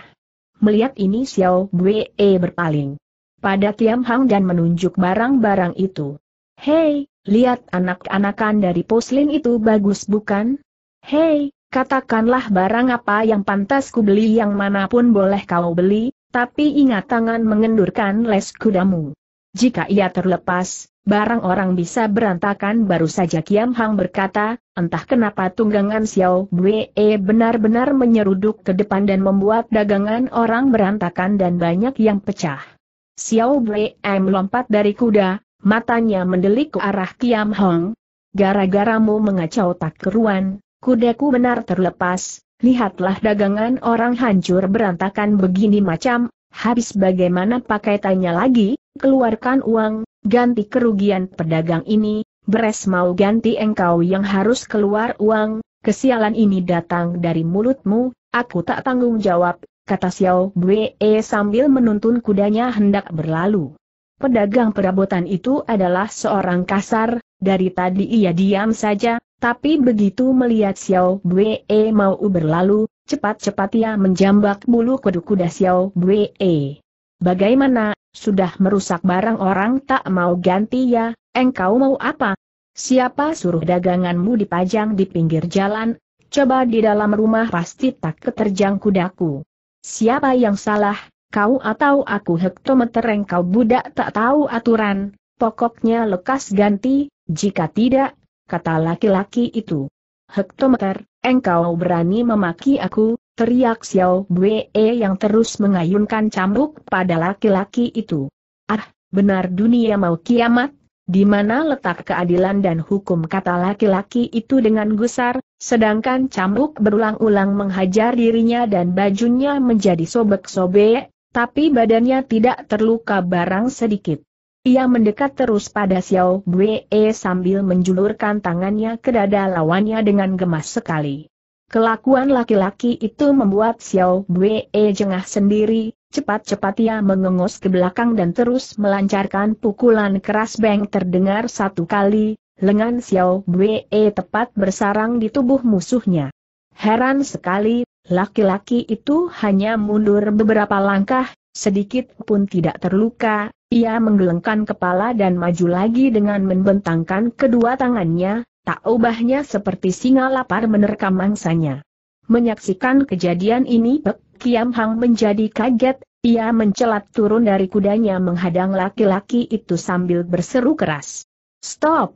Melihat ini Xiao Wei berpaling pada Kiam Hang dan menunjuk barang-barang itu. Hei, lihat anak-anakan dari poslin itu bagus bukan? Hei, katakanlah barang apa yang pantas ku beli yang manapun boleh kau beli, tapi ingat tangan mengendurkan les kudamu. Jika ia terlepas, barang orang bisa berantakan baru saja Kiam Hang berkata, entah kenapa tunggangan Xiao Bwe benar-benar menyeruduk ke depan dan membuat dagangan orang berantakan dan banyak yang pecah. Xiao Bre M lompat dari kuda, matanya mendelik ke arah Kiam Hong. Gara-garamu mengacau tak keruan, kudaku benar terlepas, lihatlah dagangan orang hancur berantakan begini macam, habis bagaimana pakai tanya lagi, keluarkan uang, ganti kerugian pedagang ini, beres mau ganti engkau yang harus keluar uang, kesialan ini datang dari mulutmu, aku tak tanggung jawab, kata Xiao Bue sambil menuntun kudanya hendak berlalu. Pedagang perabotan itu adalah seorang kasar, dari tadi ia diam saja, tapi begitu melihat Xiao Bue mau berlalu, cepat-cepat ia menjambak bulu kudu kuda Xiao Bue. Bagaimana, sudah merusak barang orang tak mau ganti ya, engkau mau apa? Siapa suruh daganganmu dipajang di pinggir jalan, coba di dalam rumah pasti tak keterjang kudaku. Siapa yang salah, kau atau aku hektometer engkau budak tak tahu aturan, pokoknya lekas ganti, jika tidak, kata laki-laki itu. Hektometer, engkau berani memaki aku, teriak Xiao Wei yang terus mengayunkan cambuk pada laki-laki itu. Ah, benar dunia mau kiamat, di mana letak keadilan dan hukum kata laki-laki itu dengan gusar, sedangkan camuk berulang-ulang menghajar dirinya dan bajunya menjadi sobek-sobek, tapi badannya tidak terluka barang sedikit. Ia mendekat terus pada Xiao Bwe sambil menjulurkan tangannya ke dada lawannya dengan gemas sekali. Kelakuan laki-laki itu membuat Xiao Bwe jengah sendiri, Cepat-cepat ia mengengus ke belakang dan terus melancarkan pukulan keras beng terdengar satu kali, lengan Xiao Bwe tepat bersarang di tubuh musuhnya. Heran sekali, laki-laki itu hanya mundur beberapa langkah, sedikit pun tidak terluka, ia menggelengkan kepala dan maju lagi dengan membentangkan kedua tangannya, tak ubahnya seperti singa lapar menerkam mangsanya. Menyaksikan kejadian ini Pek Kiam Hang menjadi kaget, ia mencelat turun dari kudanya menghadang laki-laki itu sambil berseru keras. Stop!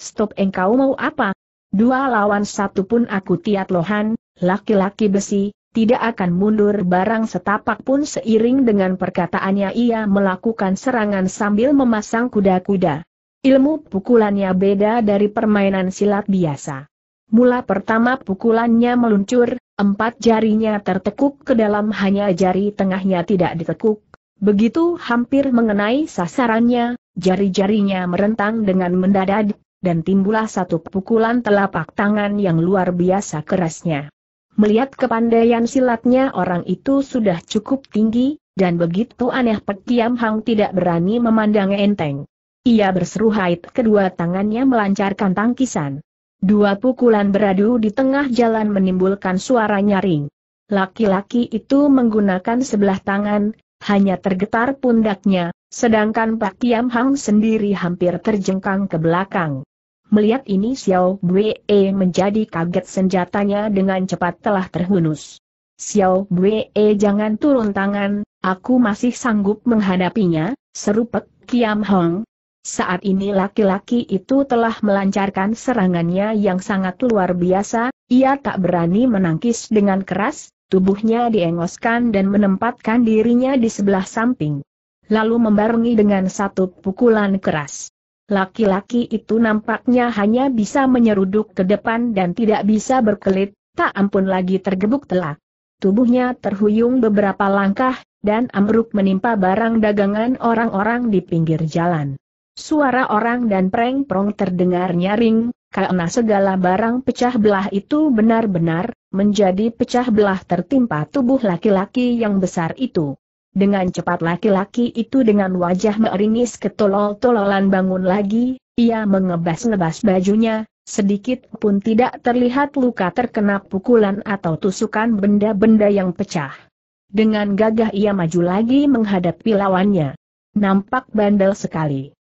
Stop engkau mau apa? Dua lawan satu pun aku tiat lohan, laki-laki besi, tidak akan mundur barang setapak pun seiring dengan perkataannya ia melakukan serangan sambil memasang kuda-kuda. Ilmu pukulannya beda dari permainan silat biasa. Mula pertama pukulannya meluncur, empat jarinya tertekuk ke dalam hanya jari tengahnya tidak ditekuk. Begitu hampir mengenai sasarannya, jari-jarinya merentang dengan mendadak, dan timbullah satu pukulan telapak tangan yang luar biasa kerasnya. Melihat kepandaian silatnya orang itu sudah cukup tinggi, dan begitu aneh Petiam Hang tidak berani memandang enteng. Ia berseru haid kedua tangannya melancarkan tangkisan. Dua pukulan beradu di tengah jalan menimbulkan suara nyaring. Laki-laki itu menggunakan sebelah tangan, hanya tergetar pundaknya, sedangkan Pak Kiam Hang sendiri hampir terjengkang ke belakang. Melihat ini Xiao Bue menjadi kaget senjatanya dengan cepat telah terhunus. Xiao Bue jangan turun tangan, aku masih sanggup menghadapinya, seru Pak Kiam Hong, saat ini laki-laki itu telah melancarkan serangannya yang sangat luar biasa, ia tak berani menangkis dengan keras, tubuhnya diengoskan dan menempatkan dirinya di sebelah samping. Lalu membarengi dengan satu pukulan keras. Laki-laki itu nampaknya hanya bisa menyeruduk ke depan dan tidak bisa berkelit, tak ampun lagi tergebuk telak. Tubuhnya terhuyung beberapa langkah, dan ambruk menimpa barang dagangan orang-orang di pinggir jalan. Suara orang dan preng-prong terdengar nyaring, karena segala barang pecah belah itu benar-benar menjadi pecah belah tertimpa tubuh laki-laki yang besar itu. Dengan cepat laki-laki itu dengan wajah meringis ketolol-tololan bangun lagi, ia mengebas-ngebas bajunya, sedikit pun tidak terlihat luka terkena pukulan atau tusukan benda-benda yang pecah. Dengan gagah ia maju lagi menghadapi lawannya. Nampak bandel sekali.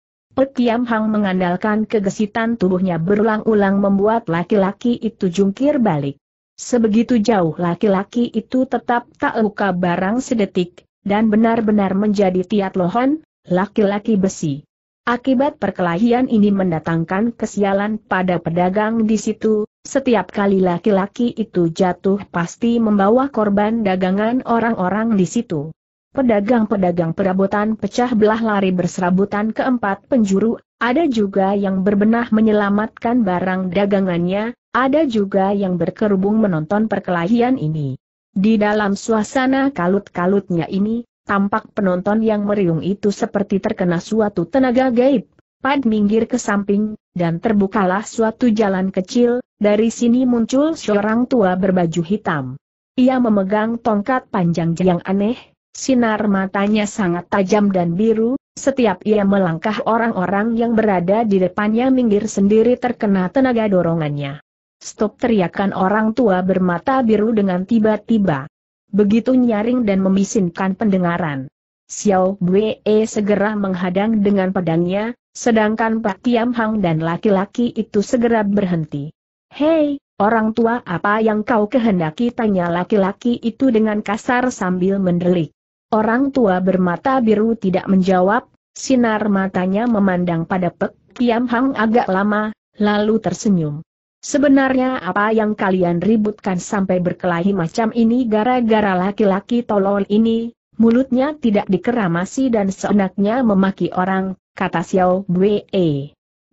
Kiam Hang mengandalkan kegesitan tubuhnya berulang-ulang membuat laki-laki itu jungkir balik. Sebegitu jauh laki-laki itu tetap tak luka barang sedetik, dan benar-benar menjadi tiat lohon, laki-laki besi. Akibat perkelahian ini mendatangkan kesialan pada pedagang di situ, setiap kali laki-laki itu jatuh pasti membawa korban dagangan orang-orang di situ. Pedagang-pedagang perabotan pecah belah lari berserabutan ke empat penjuru, ada juga yang berbenah menyelamatkan barang dagangannya, ada juga yang berkerubung menonton perkelahian ini. Di dalam suasana kalut-kalutnya ini, tampak penonton yang meriung itu seperti terkena suatu tenaga gaib. Pad minggir ke samping, dan terbukalah suatu jalan kecil, dari sini muncul seorang tua berbaju hitam. Ia memegang tongkat panjang yang aneh, Sinar matanya sangat tajam dan biru, setiap ia melangkah orang-orang yang berada di depannya minggir sendiri terkena tenaga dorongannya. Stop teriakan orang tua bermata biru dengan tiba-tiba. Begitu nyaring dan memisinkan pendengaran. Xiao Wei segera menghadang dengan pedangnya, sedangkan Pak Tiam Hang dan laki-laki itu segera berhenti. Hei, orang tua apa yang kau kehendaki tanya laki-laki itu dengan kasar sambil mendelik. Orang tua bermata biru tidak menjawab, sinar matanya memandang pada Pek Kiam Hang agak lama, lalu tersenyum. Sebenarnya apa yang kalian ributkan sampai berkelahi macam ini gara-gara laki-laki tolol ini, mulutnya tidak dikeramasi dan seenaknya memaki orang, kata Xiao Bue.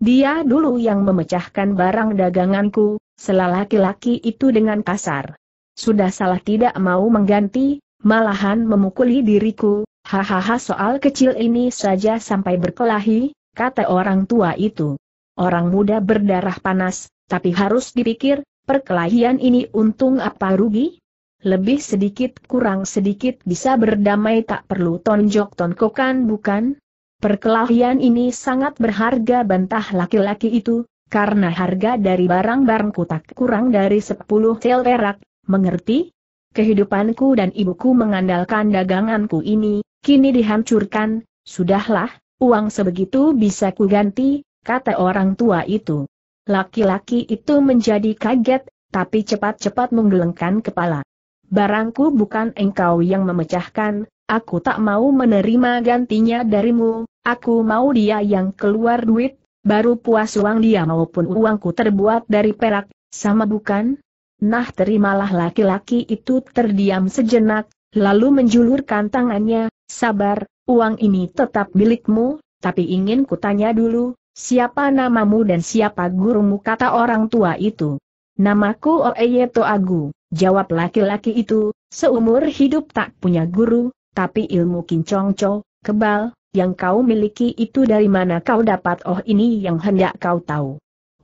Dia dulu yang memecahkan barang daganganku, laki laki itu dengan kasar. Sudah salah tidak mau mengganti, malahan memukuli diriku, hahaha soal kecil ini saja sampai berkelahi, kata orang tua itu. Orang muda berdarah panas, tapi harus dipikir, perkelahian ini untung apa rugi? Lebih sedikit kurang sedikit bisa berdamai tak perlu tonjok tonkokan bukan? Perkelahian ini sangat berharga bantah laki-laki itu, karena harga dari barang barang tak kurang dari 10 sel perak, mengerti? kehidupanku dan ibuku mengandalkan daganganku ini, kini dihancurkan, sudahlah, uang sebegitu bisa kuganti, kata orang tua itu. Laki-laki itu menjadi kaget, tapi cepat-cepat menggelengkan kepala. Barangku bukan engkau yang memecahkan, aku tak mau menerima gantinya darimu, aku mau dia yang keluar duit, baru puas uang dia maupun uangku terbuat dari perak, sama bukan? Nah terimalah laki-laki itu terdiam sejenak, lalu menjulurkan tangannya, sabar, uang ini tetap milikmu, tapi ingin kutanya dulu, siapa namamu dan siapa gurumu kata orang tua itu. Namaku Oeyeto Agu, jawab laki-laki itu, seumur hidup tak punya guru, tapi ilmu kincongco, kebal, yang kau miliki itu dari mana kau dapat oh ini yang hendak kau tahu.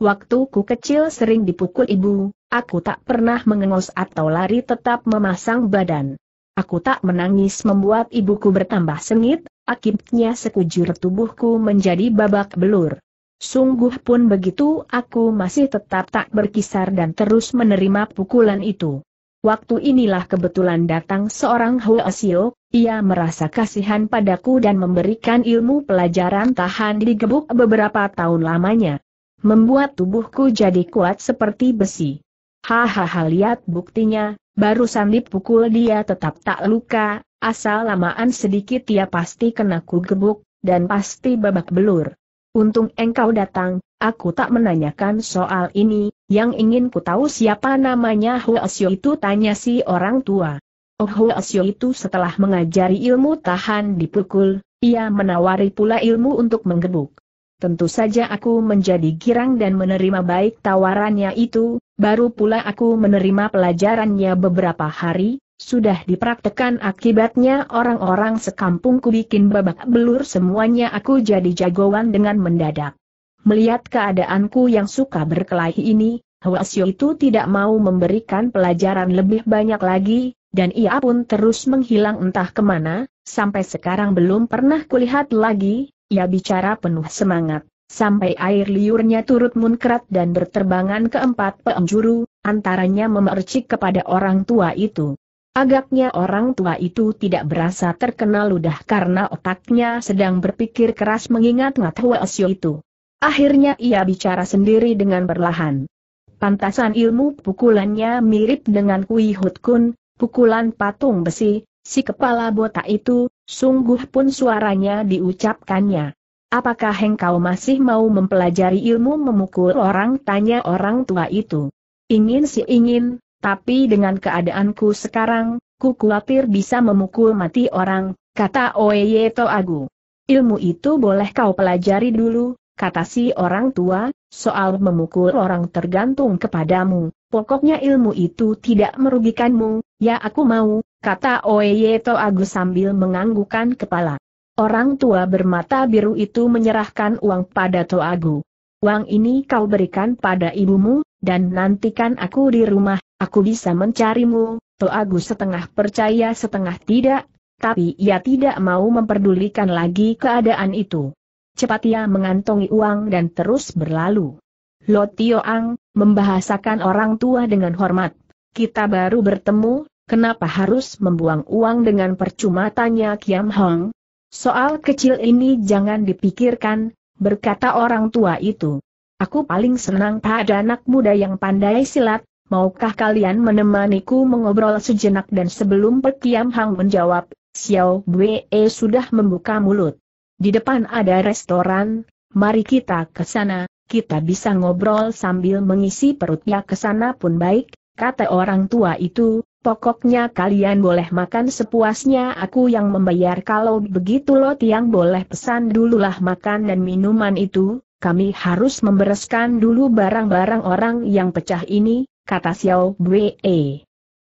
Waktu ku kecil sering dipukul ibu, aku tak pernah mengengos atau lari tetap memasang badan. Aku tak menangis membuat ibuku bertambah sengit, akibatnya sekujur tubuhku menjadi babak belur. Sungguh pun begitu aku masih tetap tak berkisar dan terus menerima pukulan itu. Waktu inilah kebetulan datang seorang Huasio, ia merasa kasihan padaku dan memberikan ilmu pelajaran tahan digebuk beberapa tahun lamanya. Membuat tubuhku jadi kuat seperti besi. Hahaha lihat buktinya, barusan dipukul dia tetap tak luka, asal lamaan sedikit ia pasti kena gebuk, dan pasti babak belur. Untung engkau datang, aku tak menanyakan soal ini, yang ingin ku tahu siapa namanya Huasyo itu tanya si orang tua. Oh Huasyo itu setelah mengajari ilmu tahan dipukul, ia menawari pula ilmu untuk menggebuk tentu saja aku menjadi girang dan menerima baik tawarannya itu, baru pula aku menerima pelajarannya beberapa hari, sudah dipraktekan akibatnya orang-orang sekampungku bikin babak belur semuanya aku jadi jagoan dengan mendadak. Melihat keadaanku yang suka berkelahi ini, Hwasyo itu tidak mau memberikan pelajaran lebih banyak lagi, dan ia pun terus menghilang entah kemana, sampai sekarang belum pernah kulihat lagi, ia bicara penuh semangat, sampai air liurnya turut munkrat dan berterbangan ke empat penjuru, antaranya memercik kepada orang tua itu. Agaknya orang tua itu tidak berasa terkena ludah karena otaknya sedang berpikir keras mengingat Ngatwe Osyo itu. Akhirnya ia bicara sendiri dengan perlahan. Pantasan ilmu pukulannya mirip dengan Kui Hut Kun, pukulan patung besi, si kepala botak itu, Sungguh pun suaranya diucapkannya. Apakah engkau masih mau mempelajari ilmu memukul orang? Tanya orang tua itu. Ingin sih ingin, tapi dengan keadaanku sekarang, ku khawatir bisa memukul mati orang, kata Oyeto Agu. Ilmu itu boleh kau pelajari dulu, kata si orang tua, soal memukul orang tergantung kepadamu, pokoknya ilmu itu tidak merugikanmu, ya aku mau, kata Oeyeto Agus sambil menganggukan kepala. Orang tua bermata biru itu menyerahkan uang pada Toagu. Uang ini kau berikan pada ibumu, dan nantikan aku di rumah, aku bisa mencarimu. Toagu setengah percaya setengah tidak, tapi ia tidak mau memperdulikan lagi keadaan itu. Cepat ia mengantongi uang dan terus berlalu. Lo Ang, membahasakan orang tua dengan hormat. Kita baru bertemu, kenapa harus membuang uang dengan percuma tanya Kiam Hong? Soal kecil ini jangan dipikirkan, berkata orang tua itu. Aku paling senang pada anak muda yang pandai silat, maukah kalian menemaniku mengobrol sejenak dan sebelum Kiam Hong menjawab, Xiao Bwe sudah membuka mulut. Di depan ada restoran, mari kita ke sana, kita bisa ngobrol sambil mengisi perutnya ke sana pun baik, Kata orang tua itu, pokoknya kalian boleh makan sepuasnya aku yang membayar kalau begitu lo tiang boleh pesan dululah makan dan minuman itu, kami harus membereskan dulu barang-barang orang yang pecah ini, kata Xiao Bwe.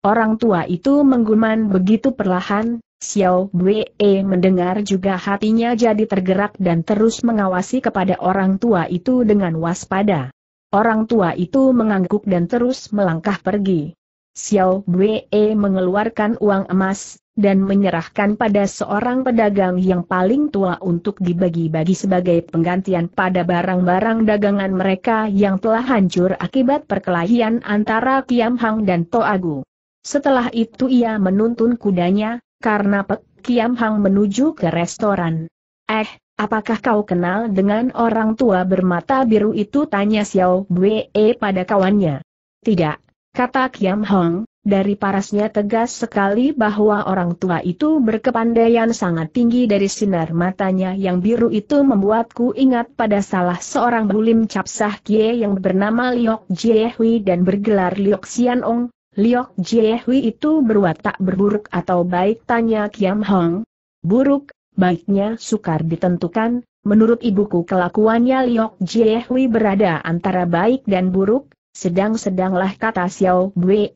Orang tua itu mengguman begitu perlahan, Xiao Bwe mendengar juga hatinya jadi tergerak dan terus mengawasi kepada orang tua itu dengan waspada. Orang tua itu mengangguk dan terus melangkah pergi. Xiao Wei mengeluarkan uang emas, dan menyerahkan pada seorang pedagang yang paling tua untuk dibagi-bagi sebagai penggantian pada barang-barang dagangan mereka yang telah hancur akibat perkelahian antara Kiam Hang dan Toagu. Setelah itu ia menuntun kudanya, karena Pek Kiam Hang menuju ke restoran. Eh, Apakah kau kenal dengan orang tua bermata biru itu? Tanya Xiao Wei pada kawannya. Tidak, kata Kiam Hong, dari parasnya tegas sekali bahwa orang tua itu berkepandaian sangat tinggi dari sinar matanya yang biru itu membuatku ingat pada salah seorang bulim capsah kie yang bernama Liok Jiehui dan bergelar Liok Xian Ong. Liok Jiehui itu berwatak berburuk atau baik? Tanya Kiam Hong. Buruk, baiknya sukar ditentukan, menurut ibuku kelakuannya Liok Jiehui berada antara baik dan buruk, sedang-sedanglah kata Xiao Bue.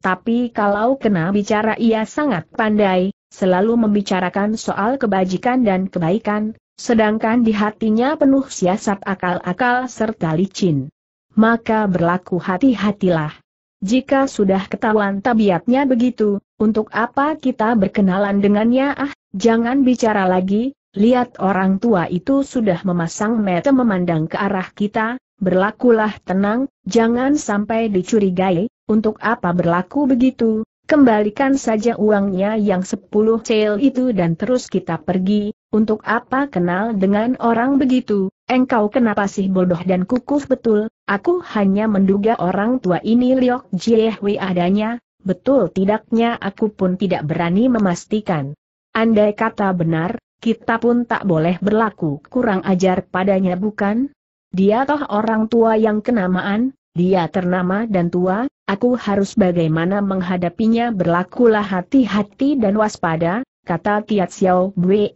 Tapi kalau kena bicara ia sangat pandai, selalu membicarakan soal kebajikan dan kebaikan, sedangkan di hatinya penuh siasat akal-akal serta licin. Maka berlaku hati-hatilah. Jika sudah ketahuan tabiatnya begitu, untuk apa kita berkenalan dengannya ah? Jangan bicara lagi, lihat orang tua itu sudah memasang mata memandang ke arah kita, berlakulah tenang, jangan sampai dicurigai, untuk apa berlaku begitu, kembalikan saja uangnya yang 10 cel itu dan terus kita pergi, untuk apa kenal dengan orang begitu, engkau kenapa sih bodoh dan kukuh betul, aku hanya menduga orang tua ini Liok Jiehwi adanya, betul tidaknya aku pun tidak berani memastikan. Andai kata benar, kita pun tak boleh berlaku kurang ajar padanya bukan? Dia toh orang tua yang kenamaan, dia ternama dan tua, aku harus bagaimana menghadapinya berlakulah hati-hati dan waspada, kata Tiat Xiao Bwe.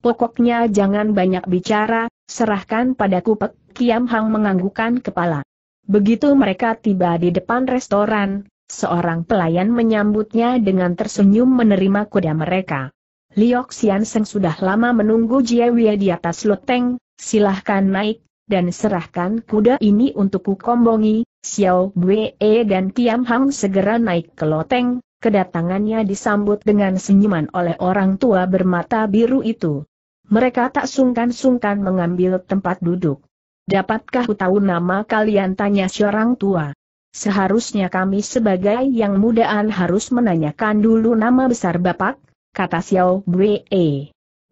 Pokoknya jangan banyak bicara, serahkan padaku Pek Kiam Hang menganggukkan kepala. Begitu mereka tiba di depan restoran, Seorang pelayan menyambutnya dengan tersenyum menerima kuda mereka. Liok Sian Seng sudah lama menunggu Wei di atas loteng, silahkan naik, dan serahkan kuda ini untuk kukombongi, Xiao Bue dan Tiam Hang segera naik ke loteng, kedatangannya disambut dengan senyuman oleh orang tua bermata biru itu. Mereka tak sungkan-sungkan mengambil tempat duduk. Dapatkah ku tahu nama kalian tanya seorang tua? Seharusnya kami sebagai yang mudaan harus menanyakan dulu nama besar Bapak, kata Xiao Bue.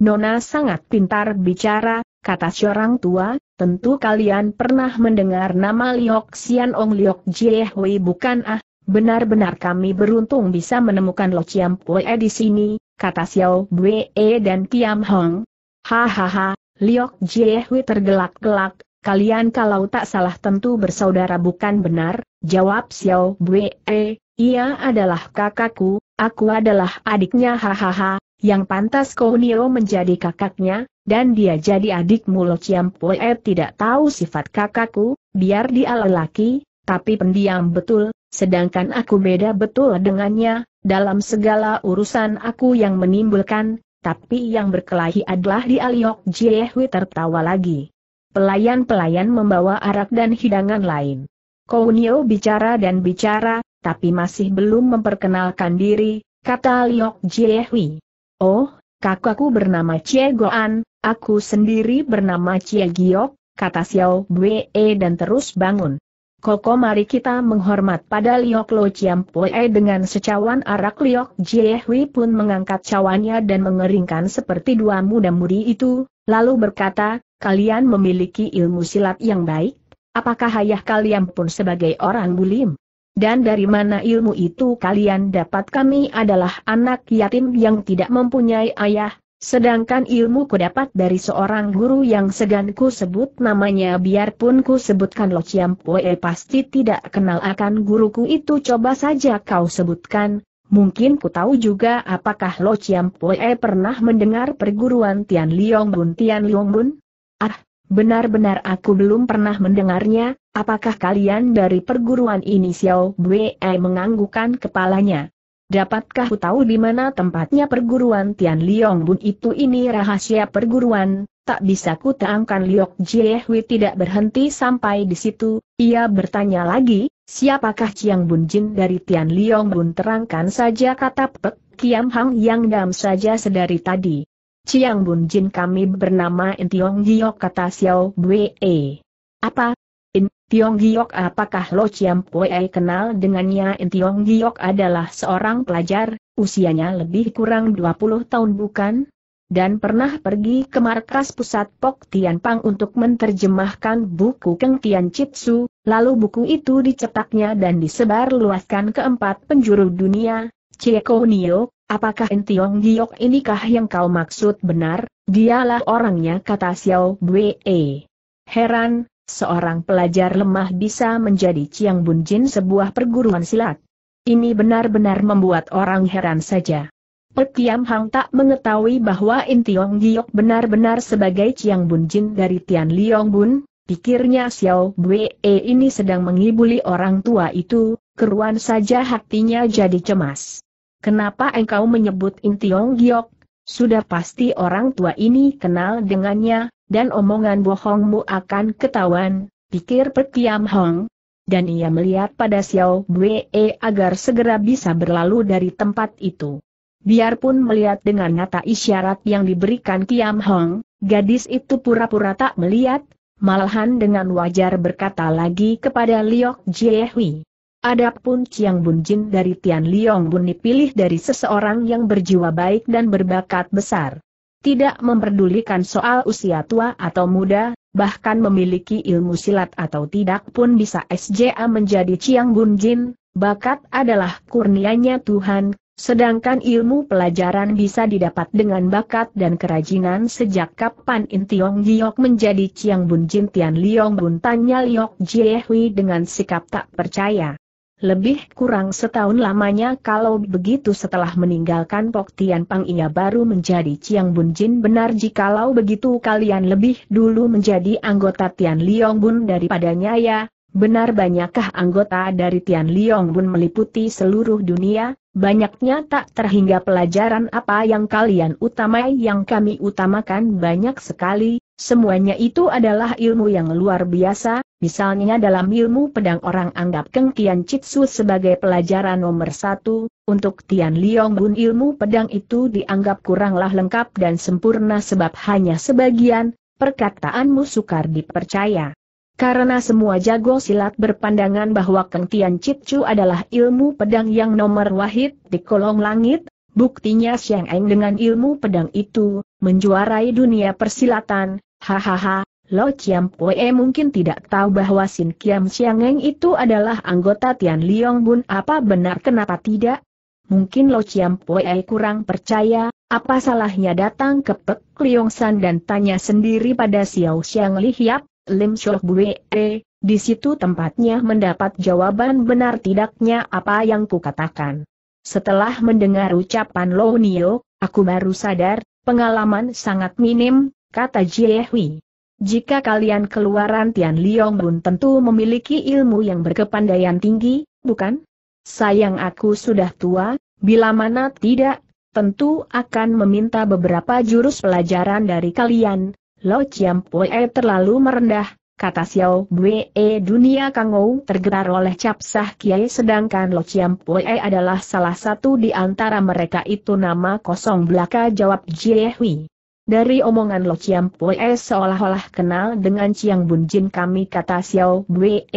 Nona sangat pintar bicara, kata seorang tua, tentu kalian pernah mendengar nama Liok Xian Ong Liok Jie Hui bukan ah, benar-benar kami beruntung bisa menemukan Lo Chiam Pue di sini, kata Xiao Bue dan Kiam Hong. Hahaha, Liok Jiehui tergelak-gelak, Kalian kalau tak salah tentu bersaudara bukan benar, jawab Xiao Bue, ia adalah kakakku, aku adalah adiknya hahaha, yang pantas kau Nio menjadi kakaknya, dan dia jadi adikmu Lo Chiam Pue tidak tahu sifat kakakku, biar dia lelaki, tapi pendiam betul, sedangkan aku beda betul dengannya, dalam segala urusan aku yang menimbulkan, tapi yang berkelahi adalah di Aliok Jiehui tertawa lagi. Pelayan-pelayan membawa arak dan hidangan lain. Kounio bicara dan bicara, tapi masih belum memperkenalkan diri, kata Liok Jiehui. Oh, kakakku bernama Ciegoan, Goan, aku sendiri bernama Chie Giok, kata Xiao Wei dan terus bangun. Koko mari kita menghormat pada Liok Lo Chiampoe dengan secawan arak Liok Jiehui pun mengangkat cawannya dan mengeringkan seperti dua muda-mudi itu, Lalu berkata, kalian memiliki ilmu silat yang baik, apakah ayah kalian pun sebagai orang bulim? Dan dari mana ilmu itu kalian dapat kami adalah anak yatim yang tidak mempunyai ayah, sedangkan ilmu ku dapat dari seorang guru yang segan ku sebut namanya biarpun ku sebutkan Lo Pue pasti tidak kenal akan guruku itu coba saja kau sebutkan, Mungkin ku tahu juga apakah Lo Chiam Pue pernah mendengar perguruan Tian Liong Bun Tian Liong Bun? Ah, benar-benar aku belum pernah mendengarnya, apakah kalian dari perguruan ini Xiao Bue menganggukkan kepalanya? Dapatkah ku tahu di mana tempatnya perguruan Tian Liong Bun itu ini rahasia perguruan, tak bisa ku terangkan Liok Jiehui tidak berhenti sampai di situ, ia bertanya lagi, Siapakah Chiang Bun Jin dari Tian Liong Bun terangkan saja kata Pek Kiam Hang yang dam saja sedari tadi. Chiang Bun Jin kami bernama In Tiong Giok kata Xiao Bwe. Apa? In Tiong Giok apakah Lo Chiang Pue kenal dengannya In Tiong Giok adalah seorang pelajar, usianya lebih kurang 20 tahun bukan? dan pernah pergi ke markas pusat Pok Pang untuk menerjemahkan buku Keng Tian Chitsu, lalu buku itu dicetaknya dan disebarluaskan ke empat penjuru dunia, Cieko Nio, apakah Entiong Giok inikah yang kau maksud benar, dialah orangnya kata Xiao Bue. Heran, seorang pelajar lemah bisa menjadi Chiang Bunjin sebuah perguruan silat. Ini benar-benar membuat orang heran saja. Pekiam Hang tak mengetahui bahwa In Tiong Giok benar-benar sebagai Chiang Bun Jin dari Tian Liong Bun, pikirnya Xiao Bwe ini sedang mengibuli orang tua itu, keruan saja hatinya jadi cemas. Kenapa engkau menyebut In Tiong Giok? Sudah pasti orang tua ini kenal dengannya, dan omongan bohongmu akan ketahuan, pikir Pekiam Hang. Dan ia melihat pada Xiao Bwe agar segera bisa berlalu dari tempat itu. Biarpun melihat dengan nyata isyarat yang diberikan Kiam Hong, gadis itu pura-pura tak melihat, malahan dengan wajar berkata lagi kepada Liok Jiehui. Adapun Chiang Bunjin dari Tian Liong Bun dipilih dari seseorang yang berjiwa baik dan berbakat besar. Tidak memperdulikan soal usia tua atau muda, bahkan memiliki ilmu silat atau tidak pun bisa SJA menjadi Chiang Bunjin. bakat adalah kurnianya Tuhan, Sedangkan ilmu pelajaran bisa didapat dengan bakat dan kerajinan sejak kapan Intiong Giok menjadi Chiang Bun Jin Tian Liong Bun tanya Liok Jiehui dengan sikap tak percaya. Lebih kurang setahun lamanya kalau begitu setelah meninggalkan Pok Tian Pang ia baru menjadi Chiang Bun Jin benar jikalau begitu kalian lebih dulu menjadi anggota Tian Liong Bun daripadanya ya, benar banyakkah anggota dari Tian Liong Bun meliputi seluruh dunia? banyaknya tak terhingga pelajaran apa yang kalian utamai yang kami utamakan banyak sekali, semuanya itu adalah ilmu yang luar biasa, misalnya dalam ilmu pedang orang anggap Keng Tian Chitsu sebagai pelajaran nomor satu, untuk Tian Liong Bun ilmu pedang itu dianggap kuranglah lengkap dan sempurna sebab hanya sebagian, perkataanmu sukar dipercaya. Karena semua jago silat berpandangan bahwa Keng Tian Chu adalah ilmu pedang yang nomor wahid di kolong langit, buktinya siang Eng dengan ilmu pedang itu, menjuarai dunia persilatan, hahaha, Lo Chiam Pue mungkin tidak tahu bahwa Sin Kiam Xiang Eng itu adalah anggota Tian Liong Bun apa benar kenapa tidak? Mungkin Lo Chiam Pue kurang percaya, apa salahnya datang ke Pek Liong San dan tanya sendiri pada Xiao Xiang Li Hiap, Lim Shok Bue, eh, di situ tempatnya mendapat jawaban benar tidaknya apa yang kukatakan. Setelah mendengar ucapan Nio, aku baru sadar, pengalaman sangat minim, kata Jie Hui. Jika kalian keluaran Tian Liong Bun tentu memiliki ilmu yang berkepandaian tinggi, bukan? Sayang aku sudah tua, bila mana tidak, tentu akan meminta beberapa jurus pelajaran dari kalian, Lo Chiam Pue terlalu merendah, kata Xiao Bue eh, dunia Kangou tergetar oleh cap sah kiai sedangkan Lo Chiam Pue adalah salah satu di antara mereka itu nama kosong belaka jawab Jie Hui. Dari omongan Lo Chiam Pue seolah-olah kenal dengan Chiang Bun Jin kami kata Xiao Bue.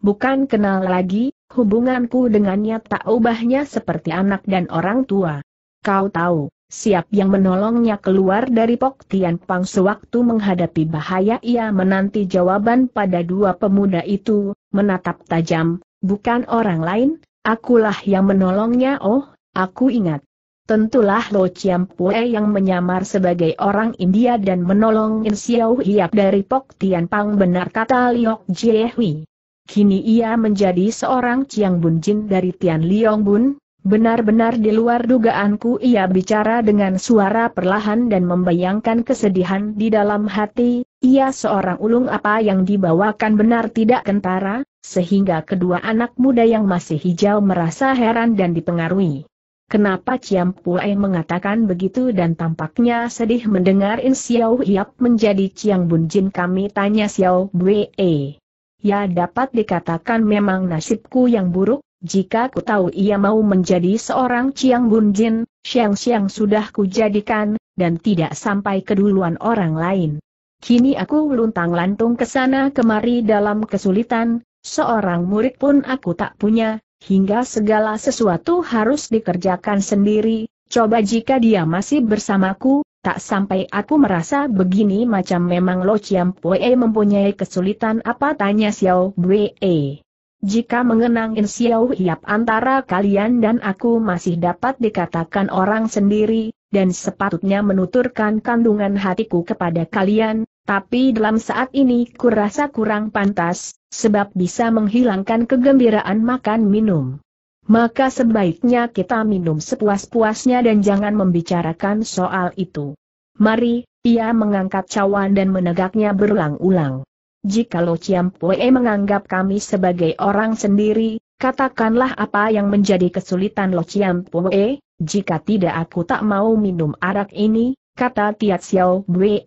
Bukan kenal lagi, hubunganku dengannya tak ubahnya seperti anak dan orang tua. Kau tahu, siap yang menolongnya keluar dari Pok Tian Pang sewaktu menghadapi bahaya ia menanti jawaban pada dua pemuda itu, menatap tajam, bukan orang lain, akulah yang menolongnya oh, aku ingat. Tentulah Lo Chiam Pue yang menyamar sebagai orang India dan menolong In Xiao Hiap dari Pok Tian Pang benar kata Liok Jie Hui. Kini ia menjadi seorang Chiang Bun Jin dari Tian Liong Bun, Benar-benar di luar dugaanku ia bicara dengan suara perlahan dan membayangkan kesedihan di dalam hati, ia seorang ulung apa yang dibawakan benar tidak kentara, sehingga kedua anak muda yang masih hijau merasa heran dan dipengaruhi. Kenapa Ciam Puai mengatakan begitu dan tampaknya sedih mendengar In Xiao Hiap menjadi Ciang Bun Jin kami tanya Xiao Bue. Ya dapat dikatakan memang nasibku yang buruk, jika ku tahu ia mau menjadi seorang Chiang Bun Jin, Xiang sudah kujadikan, dan tidak sampai keduluan orang lain. Kini aku luntang lantung ke sana kemari dalam kesulitan, seorang murid pun aku tak punya, hingga segala sesuatu harus dikerjakan sendiri, coba jika dia masih bersamaku, tak sampai aku merasa begini macam memang Lo Chiang Pue mempunyai kesulitan apa tanya Xiao Bue. Jika mengenang Insiau Hiap antara kalian dan aku masih dapat dikatakan orang sendiri, dan sepatutnya menuturkan kandungan hatiku kepada kalian, tapi dalam saat ini kurasa kurang pantas, sebab bisa menghilangkan kegembiraan makan minum. Maka sebaiknya kita minum sepuas-puasnya dan jangan membicarakan soal itu. Mari, ia mengangkat cawan dan menegaknya berulang-ulang. Jika Chiam Pue menganggap kami sebagai orang sendiri, katakanlah apa yang menjadi kesulitan Lo Pue, jika tidak aku tak mau minum arak ini, kata Tiat Xiao Bue.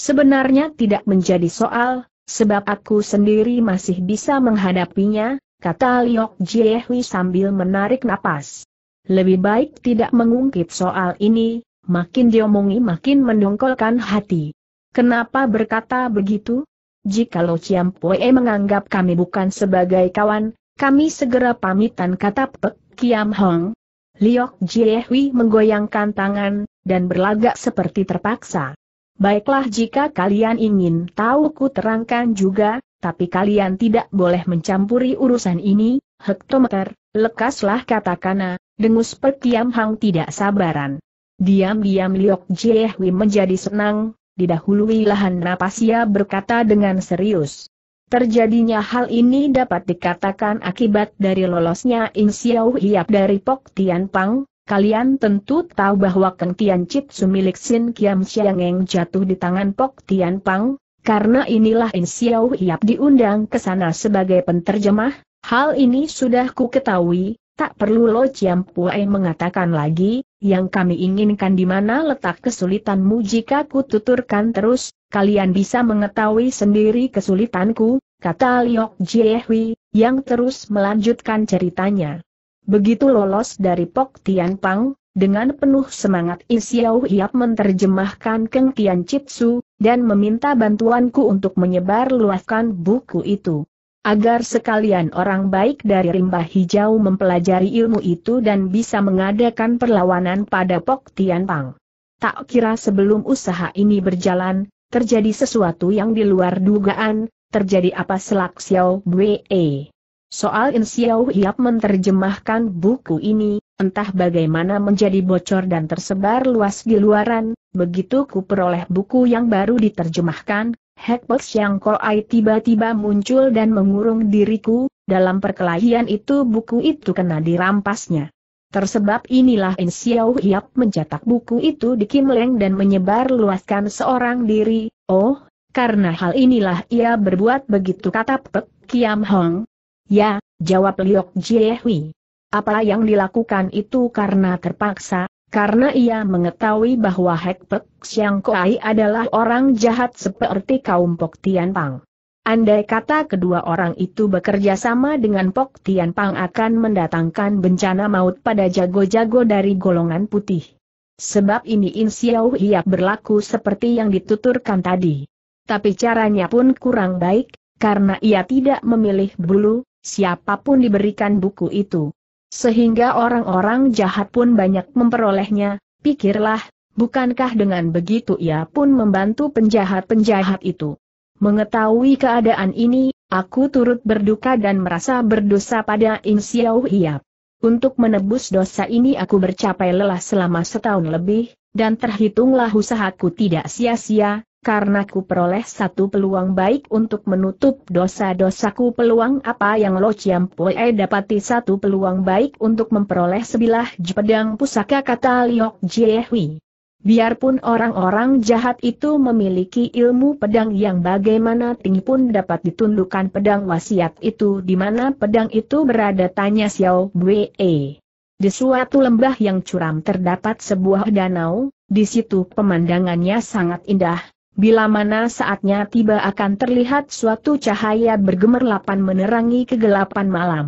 Sebenarnya tidak menjadi soal, sebab aku sendiri masih bisa menghadapinya, kata Liok Jiehui sambil menarik napas. Lebih baik tidak mengungkit soal ini, makin diomongi makin mendongkolkan hati. Kenapa berkata begitu? jikalau Chiam Pue menganggap kami bukan sebagai kawan, kami segera pamitan kata Pek Kiam Hong. Liok Jiehui menggoyangkan tangan, dan berlagak seperti terpaksa. Baiklah jika kalian ingin tahu ku terangkan juga, tapi kalian tidak boleh mencampuri urusan ini, hektometer, lekaslah katakana, dengus Pek Kiam Hong tidak sabaran. Diam-diam Liok Jiehui menjadi senang, didahului lahan Napasia berkata dengan serius. Terjadinya hal ini dapat dikatakan akibat dari lolosnya In Xiao Hiap dari Pok Tian Pang, Kalian tentu tahu bahwa Keng Tian Chitsu milik Sin Kiam Siang yang jatuh di tangan Pok Tian Pang, karena inilah In Xiao Hiap diundang ke sana sebagai penterjemah, hal ini sudah ku ketahui, Tak perlu Lo Chiam Pue mengatakan lagi, yang kami inginkan di mana letak kesulitanmu jika kututurkan terus, kalian bisa mengetahui sendiri kesulitanku, kata Liok Jiehui, yang terus melanjutkan ceritanya. Begitu lolos dari Pok Tian Pang, dengan penuh semangat Isiau Hiap menerjemahkan Keng Tian Chitsu, dan meminta bantuanku untuk menyebar luaskan buku itu agar sekalian orang baik dari rimba hijau mempelajari ilmu itu dan bisa mengadakan perlawanan pada Pok Tian Pang. Tak kira sebelum usaha ini berjalan, terjadi sesuatu yang di luar dugaan, terjadi apa selak Xiao Bwe. Soal In Xiao Hiap menerjemahkan buku ini, entah bagaimana menjadi bocor dan tersebar luas di luaran, begitu ku peroleh buku yang baru diterjemahkan, yang yang Koai tiba-tiba muncul dan mengurung diriku, dalam perkelahian itu buku itu kena dirampasnya. Tersebab inilah In Xiao Hiap mencetak buku itu di Kimleng dan menyebar luaskan seorang diri, oh, karena hal inilah ia berbuat begitu kata Pek Kiam Hong. Ya, jawab Liok Jiehui. Apa yang dilakukan itu karena terpaksa, karena ia mengetahui bahwa Hek Pek Siang Koai adalah orang jahat seperti kaum Pok Tian Pang. Andai kata kedua orang itu bekerja sama dengan Pok Tian Pang akan mendatangkan bencana maut pada jago-jago dari golongan putih. Sebab ini In Xiao ia berlaku seperti yang dituturkan tadi. Tapi caranya pun kurang baik, karena ia tidak memilih bulu, siapapun diberikan buku itu, sehingga orang-orang jahat pun banyak memperolehnya, pikirlah, bukankah dengan begitu ia pun membantu penjahat-penjahat itu. Mengetahui keadaan ini, aku turut berduka dan merasa berdosa pada In Xiao Hiap. Untuk menebus dosa ini aku bercapai lelah selama setahun lebih, dan terhitunglah usahaku tidak sia-sia, karena ku peroleh satu peluang baik untuk menutup dosa-dosaku peluang apa yang Lo Chiam dapati satu peluang baik untuk memperoleh sebilah pedang pusaka kata Liok Jiehui. Biarpun orang-orang jahat itu memiliki ilmu pedang yang bagaimana tinggi pun dapat ditundukkan pedang wasiat itu di mana pedang itu berada tanya Xiao Bue. Di suatu lembah yang curam terdapat sebuah danau, di situ pemandangannya sangat indah, Bila mana saatnya tiba akan terlihat suatu cahaya bergemerlapan menerangi kegelapan malam.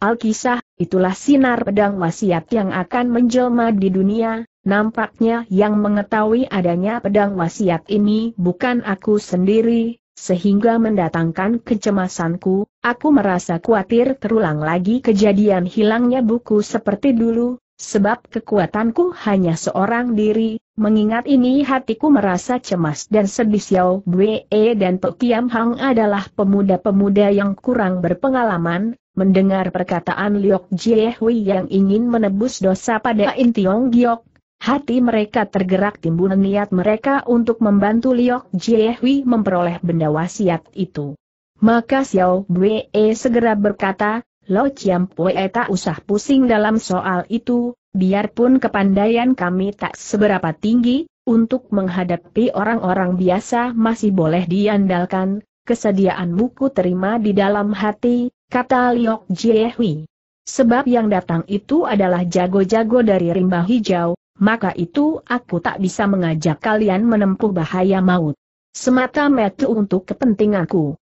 Alkisah, itulah sinar pedang wasiat yang akan menjelma di dunia, nampaknya yang mengetahui adanya pedang wasiat ini bukan aku sendiri, sehingga mendatangkan kecemasanku, aku merasa khawatir terulang lagi kejadian hilangnya buku seperti dulu, Sebab kekuatanku hanya seorang diri, mengingat ini hatiku merasa cemas dan sedih Xiao Bwe dan Pek Kiam Hang adalah pemuda-pemuda yang kurang berpengalaman, mendengar perkataan Liok Jiehui yang ingin menebus dosa pada Tiong Giok, hati mereka tergerak timbul niat mereka untuk membantu Liok Jiehui memperoleh benda wasiat itu. Maka Xiao Bwe segera berkata, Lo Chiam Pue eh, tak usah pusing dalam soal itu, biarpun kepandaian kami tak seberapa tinggi, untuk menghadapi orang-orang biasa masih boleh diandalkan, kesediaan buku terima di dalam hati, kata Liok Jiehui. Sebab yang datang itu adalah jago-jago dari rimba hijau, maka itu aku tak bisa mengajak kalian menempuh bahaya maut. Semata metu untuk kepentinganku.